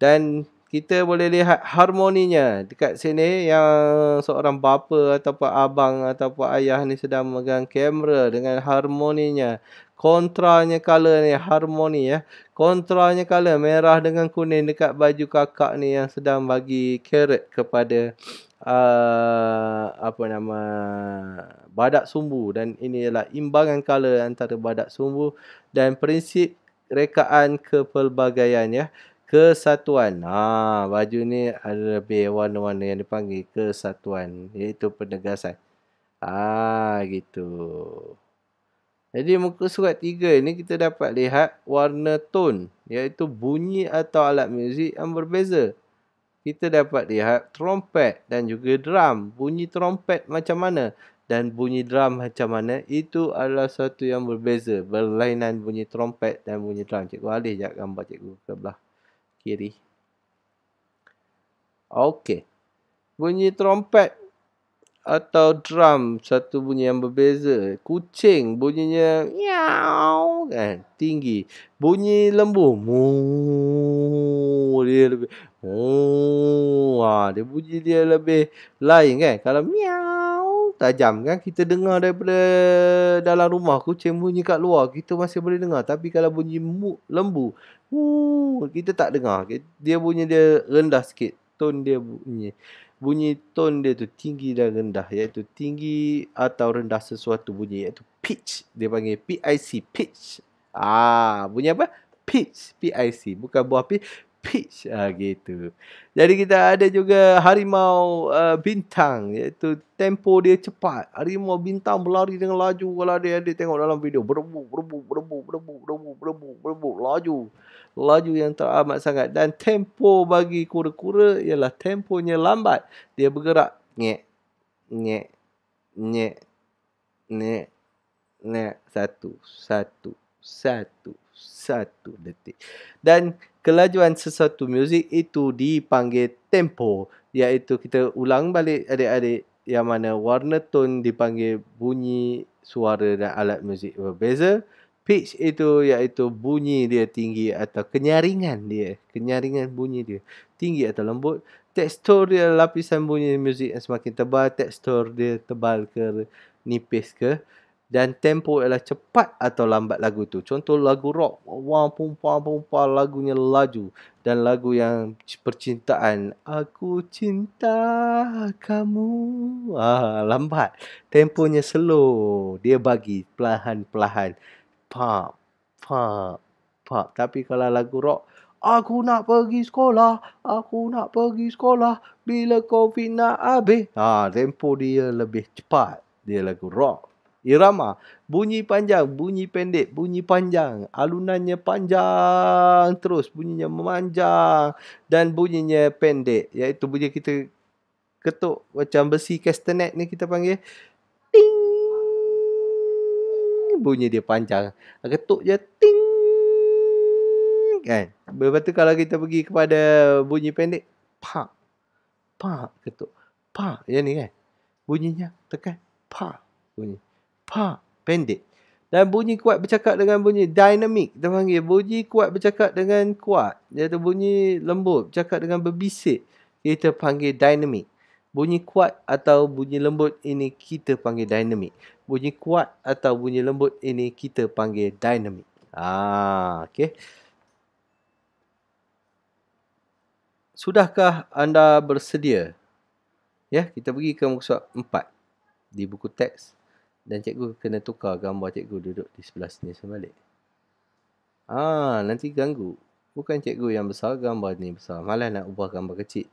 dan kita boleh lihat harmoninya dekat sini yang seorang bapa ataupun abang ataupun ayah ni sedang memegang kamera dengan harmoninya kontranya color ni harmoni ya kontranya color merah dengan kuning dekat baju kakak ni yang sedang bagi carrot kepada Ah, apa nama badak sumbu dan ini ialah imbangan kala antara badak sumbu dan prinsip rekaan kepelbagaian ya kesatuan. Ha baju ni ada lebih warna-warna yang dipanggil kesatuan iaitu penegasan. Ha gitu. Jadi muka surat 3 ini kita dapat lihat warna tone iaitu bunyi atau alat muzik yang berbeza kita dapat lihat trompet dan juga drum. Bunyi trompet macam mana dan bunyi drum macam mana itu adalah satu yang berbeza. Berlainan bunyi trompet dan bunyi drum. Cikgu alih jap gambar cikgu ke belah kiri. Okey. Bunyi trompet atau drum satu bunyi yang berbeza. Kucing bunyinya meow kan tinggi. Bunyi lembu moo dia lebih oh ah dia bunyi dia lebih lain kan kalau miau tajam kan kita dengar daripada dalam rumah kucing bunyi kat luar kita masih boleh dengar tapi kalau bunyi mu, lembu uh, kita tak dengar dia bunyi dia rendah sikit tone dia bunyi bunyi tone dia tu tinggi dan rendah iaitu tinggi atau rendah sesuatu bunyi iaitu pitch dia panggil P I C pitch ah bunyi apa pitch P I C bukan buah pitch peach ha, ah, gitu. Jadi kita ada juga harimau uh, bintang iaitu tempo dia cepat. Harimau bintang berlari dengan laju kalau dia ada tengok dalam video berebu berebu berebu berebu berebu berebu berebu laju. Laju yang teramat sangat dan tempo bagi kura-kura ialah temponya lambat. Dia bergerak nyek nyek nyek nyek nyek satu satu satu, satu detik. Dan kelajuan sesuatu muzik itu dipanggil tempo. Iaitu kita ulang balik adik-adik yang mana warna tone dipanggil bunyi suara dan alat muzik berbeza. Pitch itu iaitu bunyi dia tinggi atau kenyaringan dia. Kenyaringan bunyi dia tinggi atau lembut. Tekstur dia lapisan bunyi muzik yang semakin tebal. Tekstur dia tebal ke nipis ke dan tempo ialah cepat atau lambat lagu tu. Contoh lagu rock, wah pum pum pum pum lagunya laju dan lagu yang percintaan, aku cinta kamu. Ah, lambat. Temponya slow. Dia bagi pelahan pelahan, Pak, pak, pak. Tapi kalau lagu rock, aku nak pergi sekolah, aku nak pergi sekolah bila covid nak habis. Ah, tempo dia lebih cepat. Dia lagu rock irama. Bunyi panjang, bunyi pendek, bunyi panjang. Alunannya panjang terus. Bunyinya memanjang dan bunyinya pendek. Iaitu bunyi kita ketuk macam besi castanet ni kita panggil. Ting! Bunyi dia panjang. Ketuk je ting! kan. Lepas tu kalau kita pergi kepada bunyi pendek, pak, pak, ketuk, pak, yang ni kan. Bunyinya tekan, pak, bunyi pa ha, pendek dan bunyi kuat bercakap dengan bunyi dynamic kita panggil bunyi kuat bercakap dengan kuat iaitu bunyi lembut bercakap dengan berbisik kita panggil dynamic bunyi kuat atau bunyi lembut ini kita panggil dynamic bunyi kuat atau bunyi lembut ini kita panggil dynamic ah okey sudahkah anda bersedia ya kita pergi ke muka surat 4 di buku teks 4 dan cikgu kena tukar gambar cikgu duduk di sebelah sini sebalik. Ah, nanti ganggu. Bukan cikgu yang besar, gambar ni besar. Malah nak ubah gambar kecil.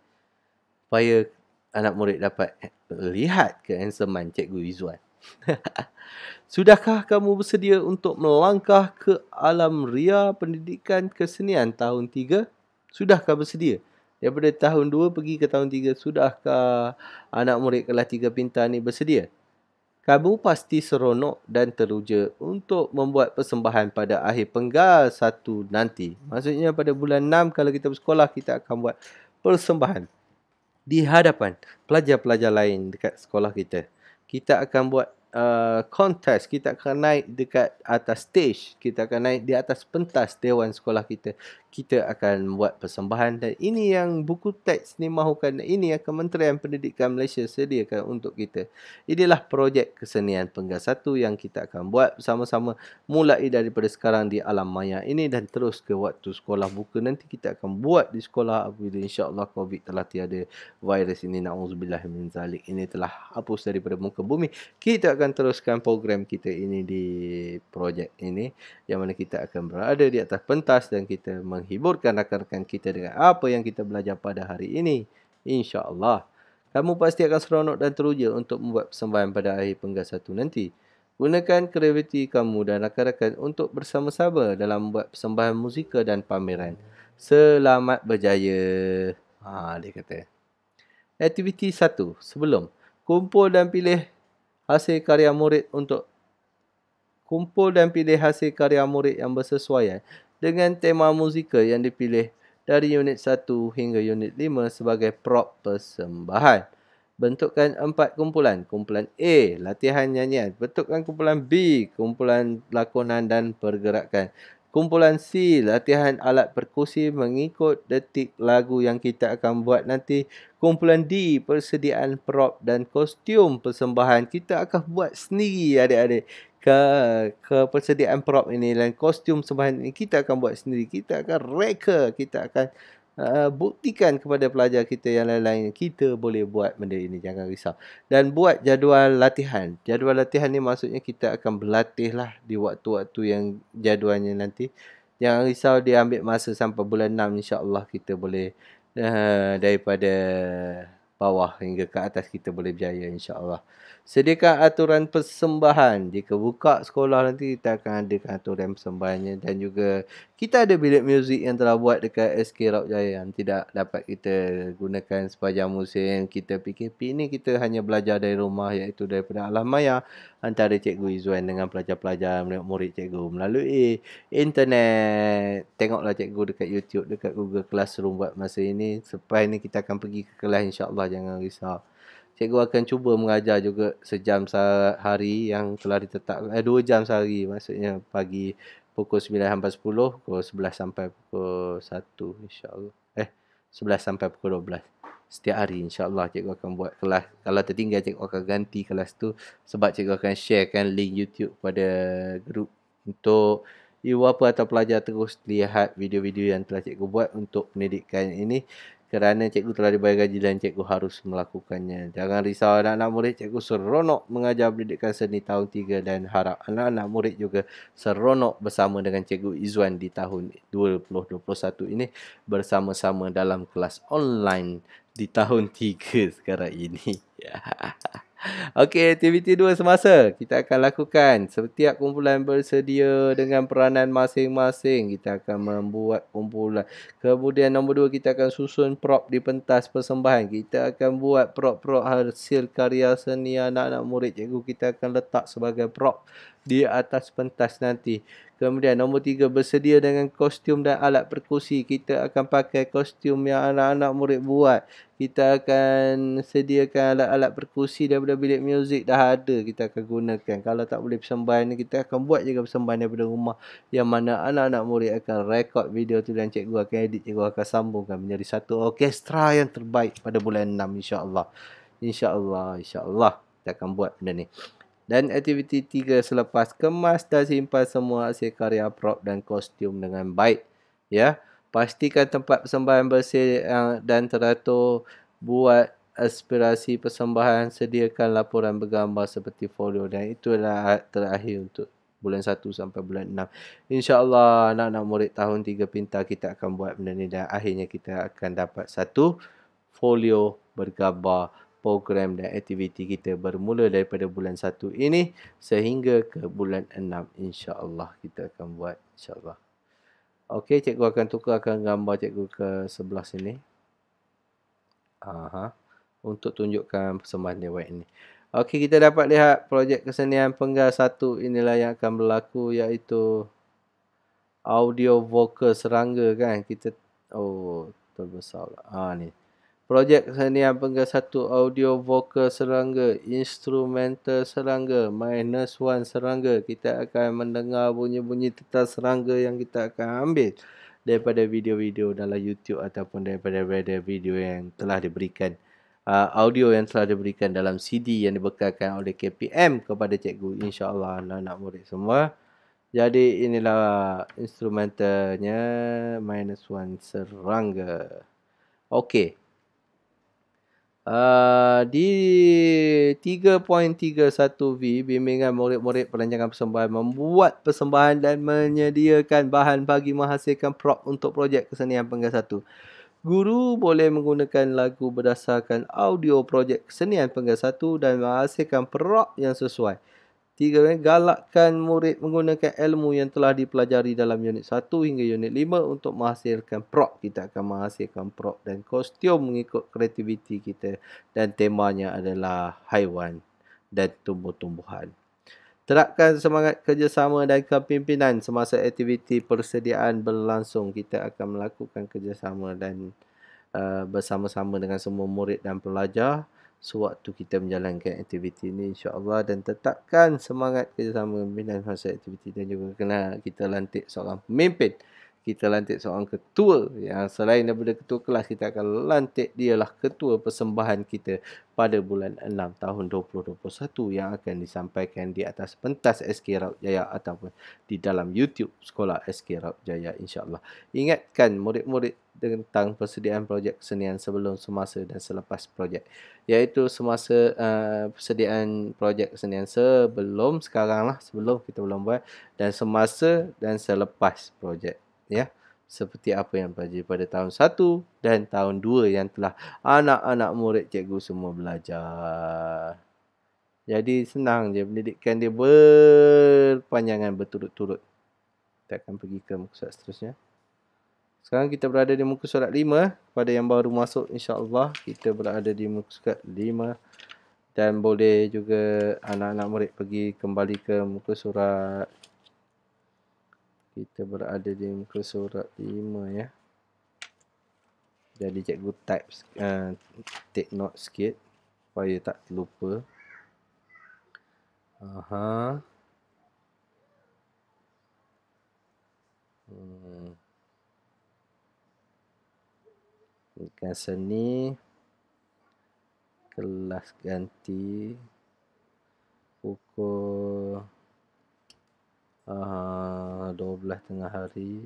Supaya anak murid dapat lihat ke handsomean cikgu Izzuan. Sudahkah kamu bersedia untuk melangkah ke alam ria pendidikan kesenian tahun 3? Sudahkah bersedia? Daripada tahun 2 pergi ke tahun 3, sudahkah anak murid kelas 3 pintar ni bersedia? kamu pasti seronok dan teruja untuk membuat persembahan pada akhir penggal satu nanti. Maksudnya pada bulan enam kalau kita bersekolah, kita akan buat persembahan di hadapan pelajar-pelajar lain dekat sekolah kita. Kita akan buat kontes uh, kita akan naik dekat atas stage kita akan naik di atas pentas dewan sekolah kita kita akan buat persembahan dan ini yang buku teks ni mahukan ini yang Kementerian Pendidikan Malaysia sediakan untuk kita inilah projek kesenian penggas satu yang kita akan buat bersama-sama mulai daripada sekarang di alam maya ini dan terus ke waktu sekolah buka nanti kita akan buat di sekolah apabila insyaAllah COVID telah tiada virus ini na'udzubillah min zalik ini telah hapus daripada muka bumi kita akan teruskan program kita ini di projek ini yang mana kita akan berada di atas pentas dan kita menghiburkan rakan-rakan kita dengan apa yang kita belajar pada hari ini. InsyaAllah. Kamu pasti akan seronok dan teruja untuk membuat persembahan pada akhir penggal satu nanti. Gunakan kreativiti kamu dan rakan-rakan untuk bersama-sama dalam membuat persembahan muzikal dan pameran. Selamat berjaya. Ha, dia kata. Aktiviti satu, sebelum. Kumpul dan pilih hasil karya murid untuk kumpul dan pilih hasil karya murid yang bersesuaian dengan tema muzikal yang dipilih dari unit 1 hingga unit 5 sebagai prop persembahan. Bentukkan empat kumpulan. Kumpulan A, latihan nyanyian. Bentukkan kumpulan B, kumpulan lakonan dan pergerakan. Kumpulan C, latihan alat perkusi mengikut detik lagu yang kita akan buat nanti. Kumpulan D, persediaan prop dan kostum persembahan. Kita akan buat sendiri adik-adik. Ke, ke persediaan prop ini dan kostum persembahan ini kita akan buat sendiri. Kita akan reka, kita akan Uh, buktikan kepada pelajar kita yang lain-lain kita boleh buat benda ini jangan risau dan buat jadual latihan jadual latihan ni maksudnya kita akan berlatih lah di waktu-waktu yang jadualnya nanti jangan risau dia ambil masa sampai bulan 6 insyaAllah kita boleh uh, daripada bawah hingga ke atas kita boleh berjaya insyaAllah sediakan aturan persembahan jika buka sekolah nanti kita akan adakan aturan persembahannya dan juga kita ada bilik muzik yang telah buat dekat SK Rauk Jaya yang tidak dapat kita gunakan sepanjang musim kita PKP ini kita hanya belajar dari rumah iaitu daripada alam maya antara cikgu Izuan dengan pelajar-pelajar murid-murid cikgu melalui internet tengoklah cikgu dekat YouTube dekat Google Classroom buat masa ini sepanjang ini kita akan pergi ke kelas insyaAllah jangan risau cikgu akan cuba mengajar juga sejam sehari yang telah ditetap Eh, dua jam sehari maksudnya pagi pukul 9 sampai 10, pukul 11 sampai pukul 1 insyaAllah. Eh, 11 sampai pukul 12. Setiap hari insyaAllah cikgu akan buat kelas. Kalau tertinggal cikgu akan ganti kelas tu sebab cikgu akan sharekan link YouTube pada grup untuk ibu bapa atau pelajar terus lihat video-video yang telah cikgu buat untuk pendidikan ini kerana cikgu telah dibayar gaji dan cikgu harus melakukannya. Jangan risau anak-anak murid, cikgu seronok mengajar pendidikan seni tahun 3 dan harap anak-anak murid juga seronok bersama dengan cikgu Izwan di tahun 2021 ini bersama-sama dalam kelas online di tahun 3 sekarang ini. Yeah. Okey, aktiviti dua semasa kita akan lakukan setiap kumpulan bersedia dengan peranan masing-masing kita akan membuat kumpulan. Kemudian nombor dua kita akan susun prop di pentas persembahan. Kita akan buat prop-prop hasil karya seni anak-anak murid cikgu kita akan letak sebagai prop di atas pentas nanti. Kemudian nombor tiga, bersedia dengan kostum dan alat perkusi. Kita akan pakai kostum yang anak-anak murid buat. Kita akan sediakan alat-alat perkusi daripada bilik muzik dah ada kita akan gunakan. Kalau tak boleh persembahan ni, kita akan buat juga persembahan daripada rumah. Yang mana anak-anak murid akan rekod video tu dan cikgu akan edit. Cikgu akan sambungkan menjadi satu orkestra yang terbaik pada bulan 6 insyaAllah. InsyaAllah, insyaAllah kita akan buat benda ni dan aktiviti tiga selepas kemas dan simpan semua hasil karya prop dan kostum dengan baik ya pastikan tempat persembahan bersih eh, dan teratur buat aspirasi persembahan sediakan laporan bergambar seperti folio dan itulah terakhir untuk bulan 1 sampai bulan 6. Insya-Allah anak-anak murid tahun 3 pintar kita akan buat benda ni dan akhirnya kita akan dapat satu folio bergambar program dan aktiviti kita bermula daripada bulan 1 ini sehingga ke bulan 6 insya-Allah kita akan buat insya-Allah. Okey, cikgu akan tukarkan gambar cikgu ke sebelah sini. Aha. Untuk tunjukkan persembahan dewa ini. Okey, kita dapat lihat projek kesenian penggal satu inilah yang akan berlaku iaitu audio vokal serangga kan. Kita oh, terbesarlah. Ah ha, ni projek kesenian pengga satu audio vokal serangga instrumental serangga minus one serangga kita akan mendengar bunyi-bunyi tetas serangga yang kita akan ambil daripada video-video dalam YouTube ataupun daripada radio video yang telah diberikan uh, audio yang telah diberikan dalam CD yang dibekalkan oleh KPM kepada cikgu insyaallah anak-anak murid semua jadi inilah instrumentalnya minus one serangga Okey. Ah, di 3.31V bimbingan murid-murid perancangan persembahan membuat persembahan dan menyediakan bahan bagi menghasilkan prop untuk projek kesenian penggal satu. Guru boleh menggunakan lagu berdasarkan audio projek kesenian penggal satu dan menghasilkan prop yang sesuai. Tiga, eh. galakkan murid menggunakan ilmu yang telah dipelajari dalam unit 1 hingga unit 5 untuk menghasilkan prop. Kita akan menghasilkan prop dan kostum mengikut kreativiti kita dan temanya adalah haiwan dan tumbuh-tumbuhan. Terapkan semangat kerjasama dan kepimpinan semasa aktiviti persediaan berlangsung. Kita akan melakukan kerjasama dan uh, bersama-sama dengan semua murid dan pelajar sewaktu kita menjalankan aktiviti ini insyaAllah dan tetapkan semangat kerjasama pimpinan masa aktiviti dan juga kena kita lantik seorang pemimpin kita lantik seorang ketua yang selain daripada ketua kelas kita akan lantik dialah ketua persembahan kita pada bulan 6 tahun 2021 yang akan disampaikan di atas pentas SK Raut Jaya ataupun di dalam YouTube Sekolah SK Raut Jaya insyaAllah. Ingatkan murid-murid tentang persediaan projek kesenian sebelum, semasa dan selepas projek. Iaitu semasa uh, persediaan projek kesenian sebelum sekarang lah, sebelum kita belum buat dan semasa dan selepas projek. Ya. Seperti apa yang belajar pada tahun 1 dan tahun 2 yang telah anak-anak murid cikgu semua belajar. Jadi senang je pendidikan dia berpanjangan berturut-turut. Kita akan pergi ke muka seterusnya. Sekarang kita berada di muka surat 5. Pada yang baru masuk insyaAllah kita berada di muka surat 5. Dan boleh juga anak-anak murid pergi kembali ke muka surat. Kita berada di muka surat 5 ya. Jadi cikgu type, uh, take note sikit supaya tak terlupa. Aha. Hmm. dengan seni kelas ganti pukul uh, ah, 12 tengah hari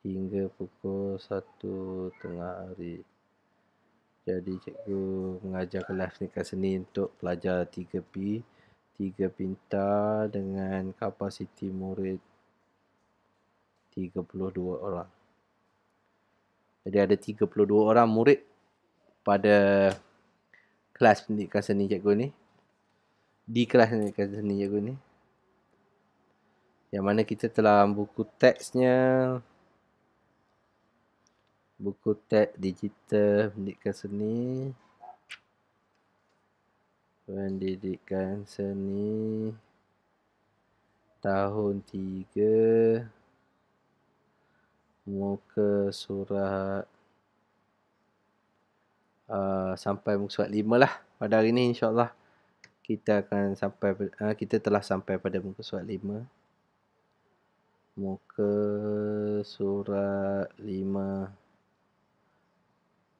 hingga pukul 1 tengah hari jadi cikgu mengajar kelas tingkat seni untuk pelajar 3P 3 pintar dengan kapasiti murid 32 orang jadi ada 32 orang murid pada kelas pendidikan seni cikgu ni. Di kelas pendidikan seni cikgu ni. Yang mana kita telah buku teksnya. Buku teks digital pendidikan seni. Pendidikan seni. Tahun 3 muka surat uh, sampai muka surat 5 lah pada hari ni insyaallah kita akan sampai uh, kita telah sampai pada muka surat 5 muka surat lima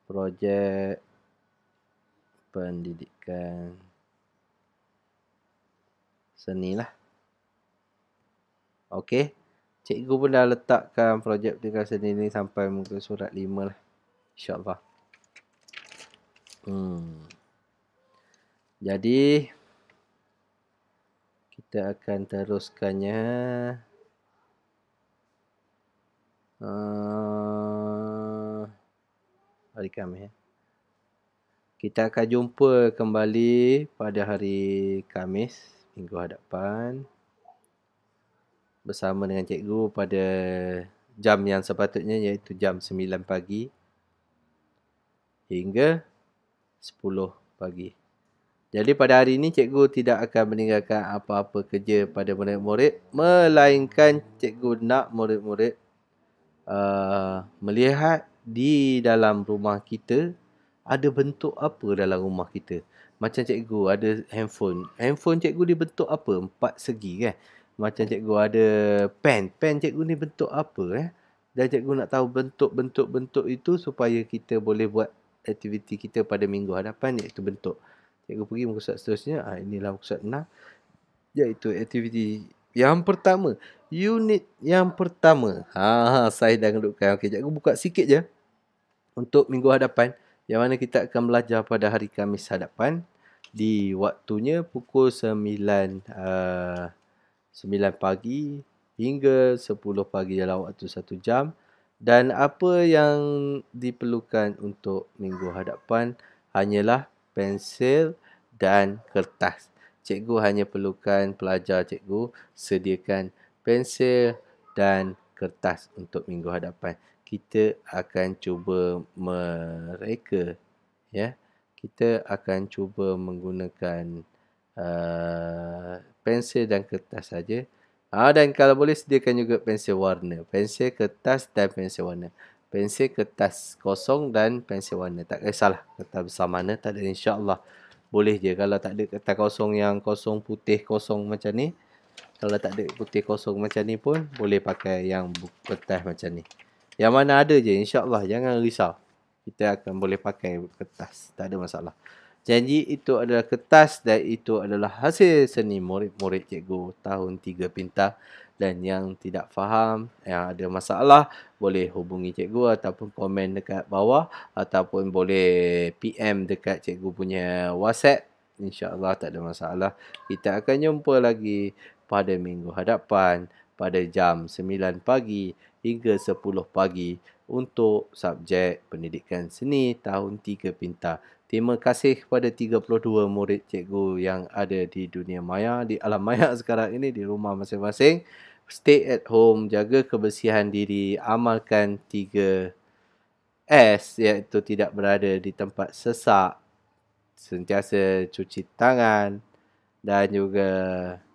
projek pendidikan seni lah okey Cikgu pun dah letakkan projek aplikasi ini sampai muka surat lima lah. InsyaAllah. Hmm. Jadi, kita akan teruskannya. Uh, ah, hari kami. Ya. Kita akan jumpa kembali pada hari Kamis, minggu hadapan bersama dengan cikgu pada jam yang sepatutnya iaitu jam 9 pagi hingga 10 pagi. Jadi pada hari ini cikgu tidak akan meninggalkan apa-apa kerja pada murid-murid melainkan cikgu nak murid-murid uh, melihat di dalam rumah kita ada bentuk apa dalam rumah kita. Macam cikgu ada handphone. Handphone cikgu dibentuk apa? Empat segi kan. Macam cikgu ada pen. Pen cikgu ni bentuk apa eh? Dan cikgu nak tahu bentuk-bentuk-bentuk itu supaya kita boleh buat aktiviti kita pada minggu hadapan iaitu bentuk. Cikgu pergi muka surat seterusnya. Ha, inilah muka surat 6. Iaitu aktiviti yang pertama. Unit yang pertama. Ha, ha saya dah kedudukan. Okey, cikgu buka sikit je. Untuk minggu hadapan. Yang mana kita akan belajar pada hari Kamis hadapan. Di waktunya pukul 9. Uh, ah, 9 pagi hingga 10 pagi dalam waktu 1 jam dan apa yang diperlukan untuk minggu hadapan hanyalah pensel dan kertas. Cikgu hanya perlukan pelajar cikgu sediakan pensel dan kertas untuk minggu hadapan. Kita akan cuba mereka ya. Kita akan cuba menggunakan Eh, pensel dan kertas saja. Ha, dan kalau boleh sediakan juga pensel warna. Pensel kertas dan pensel warna. Pensel kertas kosong dan pensel warna. Tak kisahlah kertas besar mana. Tak ada Insya Allah Boleh je. Kalau tak ada kertas kosong yang kosong putih kosong macam ni. Kalau tak ada putih kosong macam ni pun. Boleh pakai yang kertas macam ni. Yang mana ada je Insya Allah Jangan risau. Kita akan boleh pakai kertas. Tak ada masalah. Janji itu adalah kertas dan itu adalah hasil seni murid-murid cikgu tahun tiga pintar. Dan yang tidak faham, yang ada masalah, boleh hubungi cikgu ataupun komen dekat bawah ataupun boleh PM dekat cikgu punya WhatsApp. InsyaAllah tak ada masalah. Kita akan jumpa lagi pada minggu hadapan pada jam 9 pagi hingga 10 pagi untuk subjek pendidikan seni tahun tiga pintar. Terima kasih kepada 32 murid cikgu yang ada di dunia maya, di alam maya sekarang ini, di rumah masing-masing. Stay at home, jaga kebersihan diri, amalkan 3S iaitu tidak berada di tempat sesak, sentiasa cuci tangan dan juga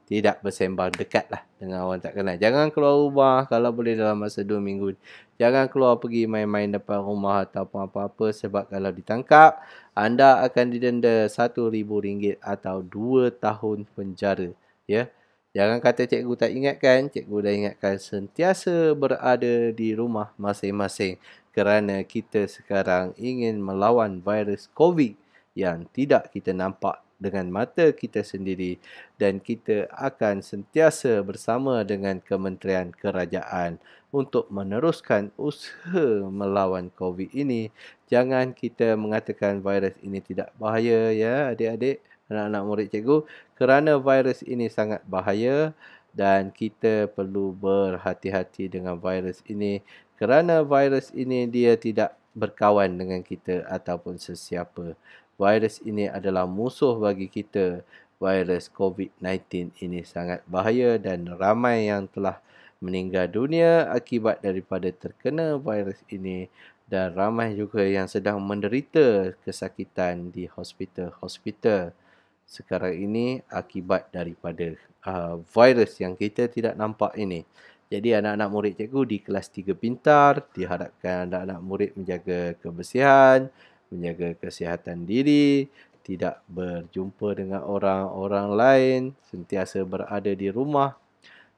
tidak bersembang dekat lah dengan orang tak kenal. Jangan keluar rumah kalau boleh dalam masa dua minggu. Jangan keluar pergi main-main depan rumah ataupun apa-apa sebab kalau ditangkap anda akan didenda rm ringgit atau dua tahun penjara. Ya. Jangan kata cikgu tak ingatkan. Cikgu dah ingatkan sentiasa berada di rumah masing-masing kerana kita sekarang ingin melawan virus COVID yang tidak kita nampak dengan mata kita sendiri dan kita akan sentiasa bersama dengan Kementerian Kerajaan untuk meneruskan usaha melawan COVID ini. Jangan kita mengatakan virus ini tidak bahaya ya adik-adik, anak-anak murid cikgu kerana virus ini sangat bahaya dan kita perlu berhati-hati dengan virus ini kerana virus ini dia tidak berkawan dengan kita ataupun sesiapa virus ini adalah musuh bagi kita. Virus COVID-19 ini sangat bahaya dan ramai yang telah meninggal dunia akibat daripada terkena virus ini dan ramai juga yang sedang menderita kesakitan di hospital-hospital sekarang ini akibat daripada uh, virus yang kita tidak nampak ini. Jadi anak-anak murid cikgu di kelas 3 pintar diharapkan anak-anak murid menjaga kebersihan, menjaga kesihatan diri, tidak berjumpa dengan orang-orang lain, sentiasa berada di rumah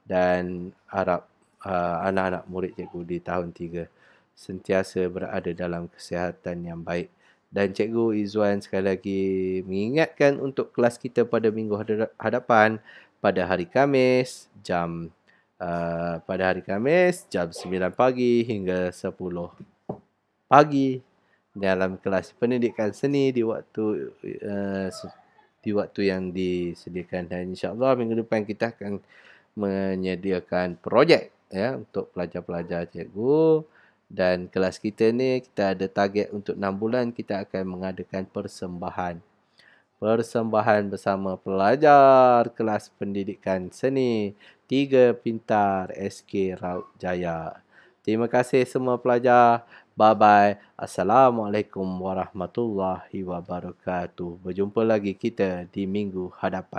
dan harap uh, anak-anak murid cikgu di tahun 3 sentiasa berada dalam kesihatan yang baik. Dan cikgu Izwan sekali lagi mengingatkan untuk kelas kita pada minggu hadapan pada hari Kamis jam uh, pada hari Kamis jam 9 pagi hingga 10 pagi dalam kelas pendidikan seni di waktu uh, di waktu yang disediakan dan insyaallah minggu depan kita akan menyediakan projek ya untuk pelajar-pelajar cikgu dan kelas kita ni kita ada target untuk 6 bulan kita akan mengadakan persembahan persembahan bersama pelajar kelas pendidikan seni Tiga Pintar SK Raut Jaya. Terima kasih semua pelajar. Bye bye. Assalamualaikum warahmatullahi wabarakatuh. Berjumpa lagi kita di minggu hadapan.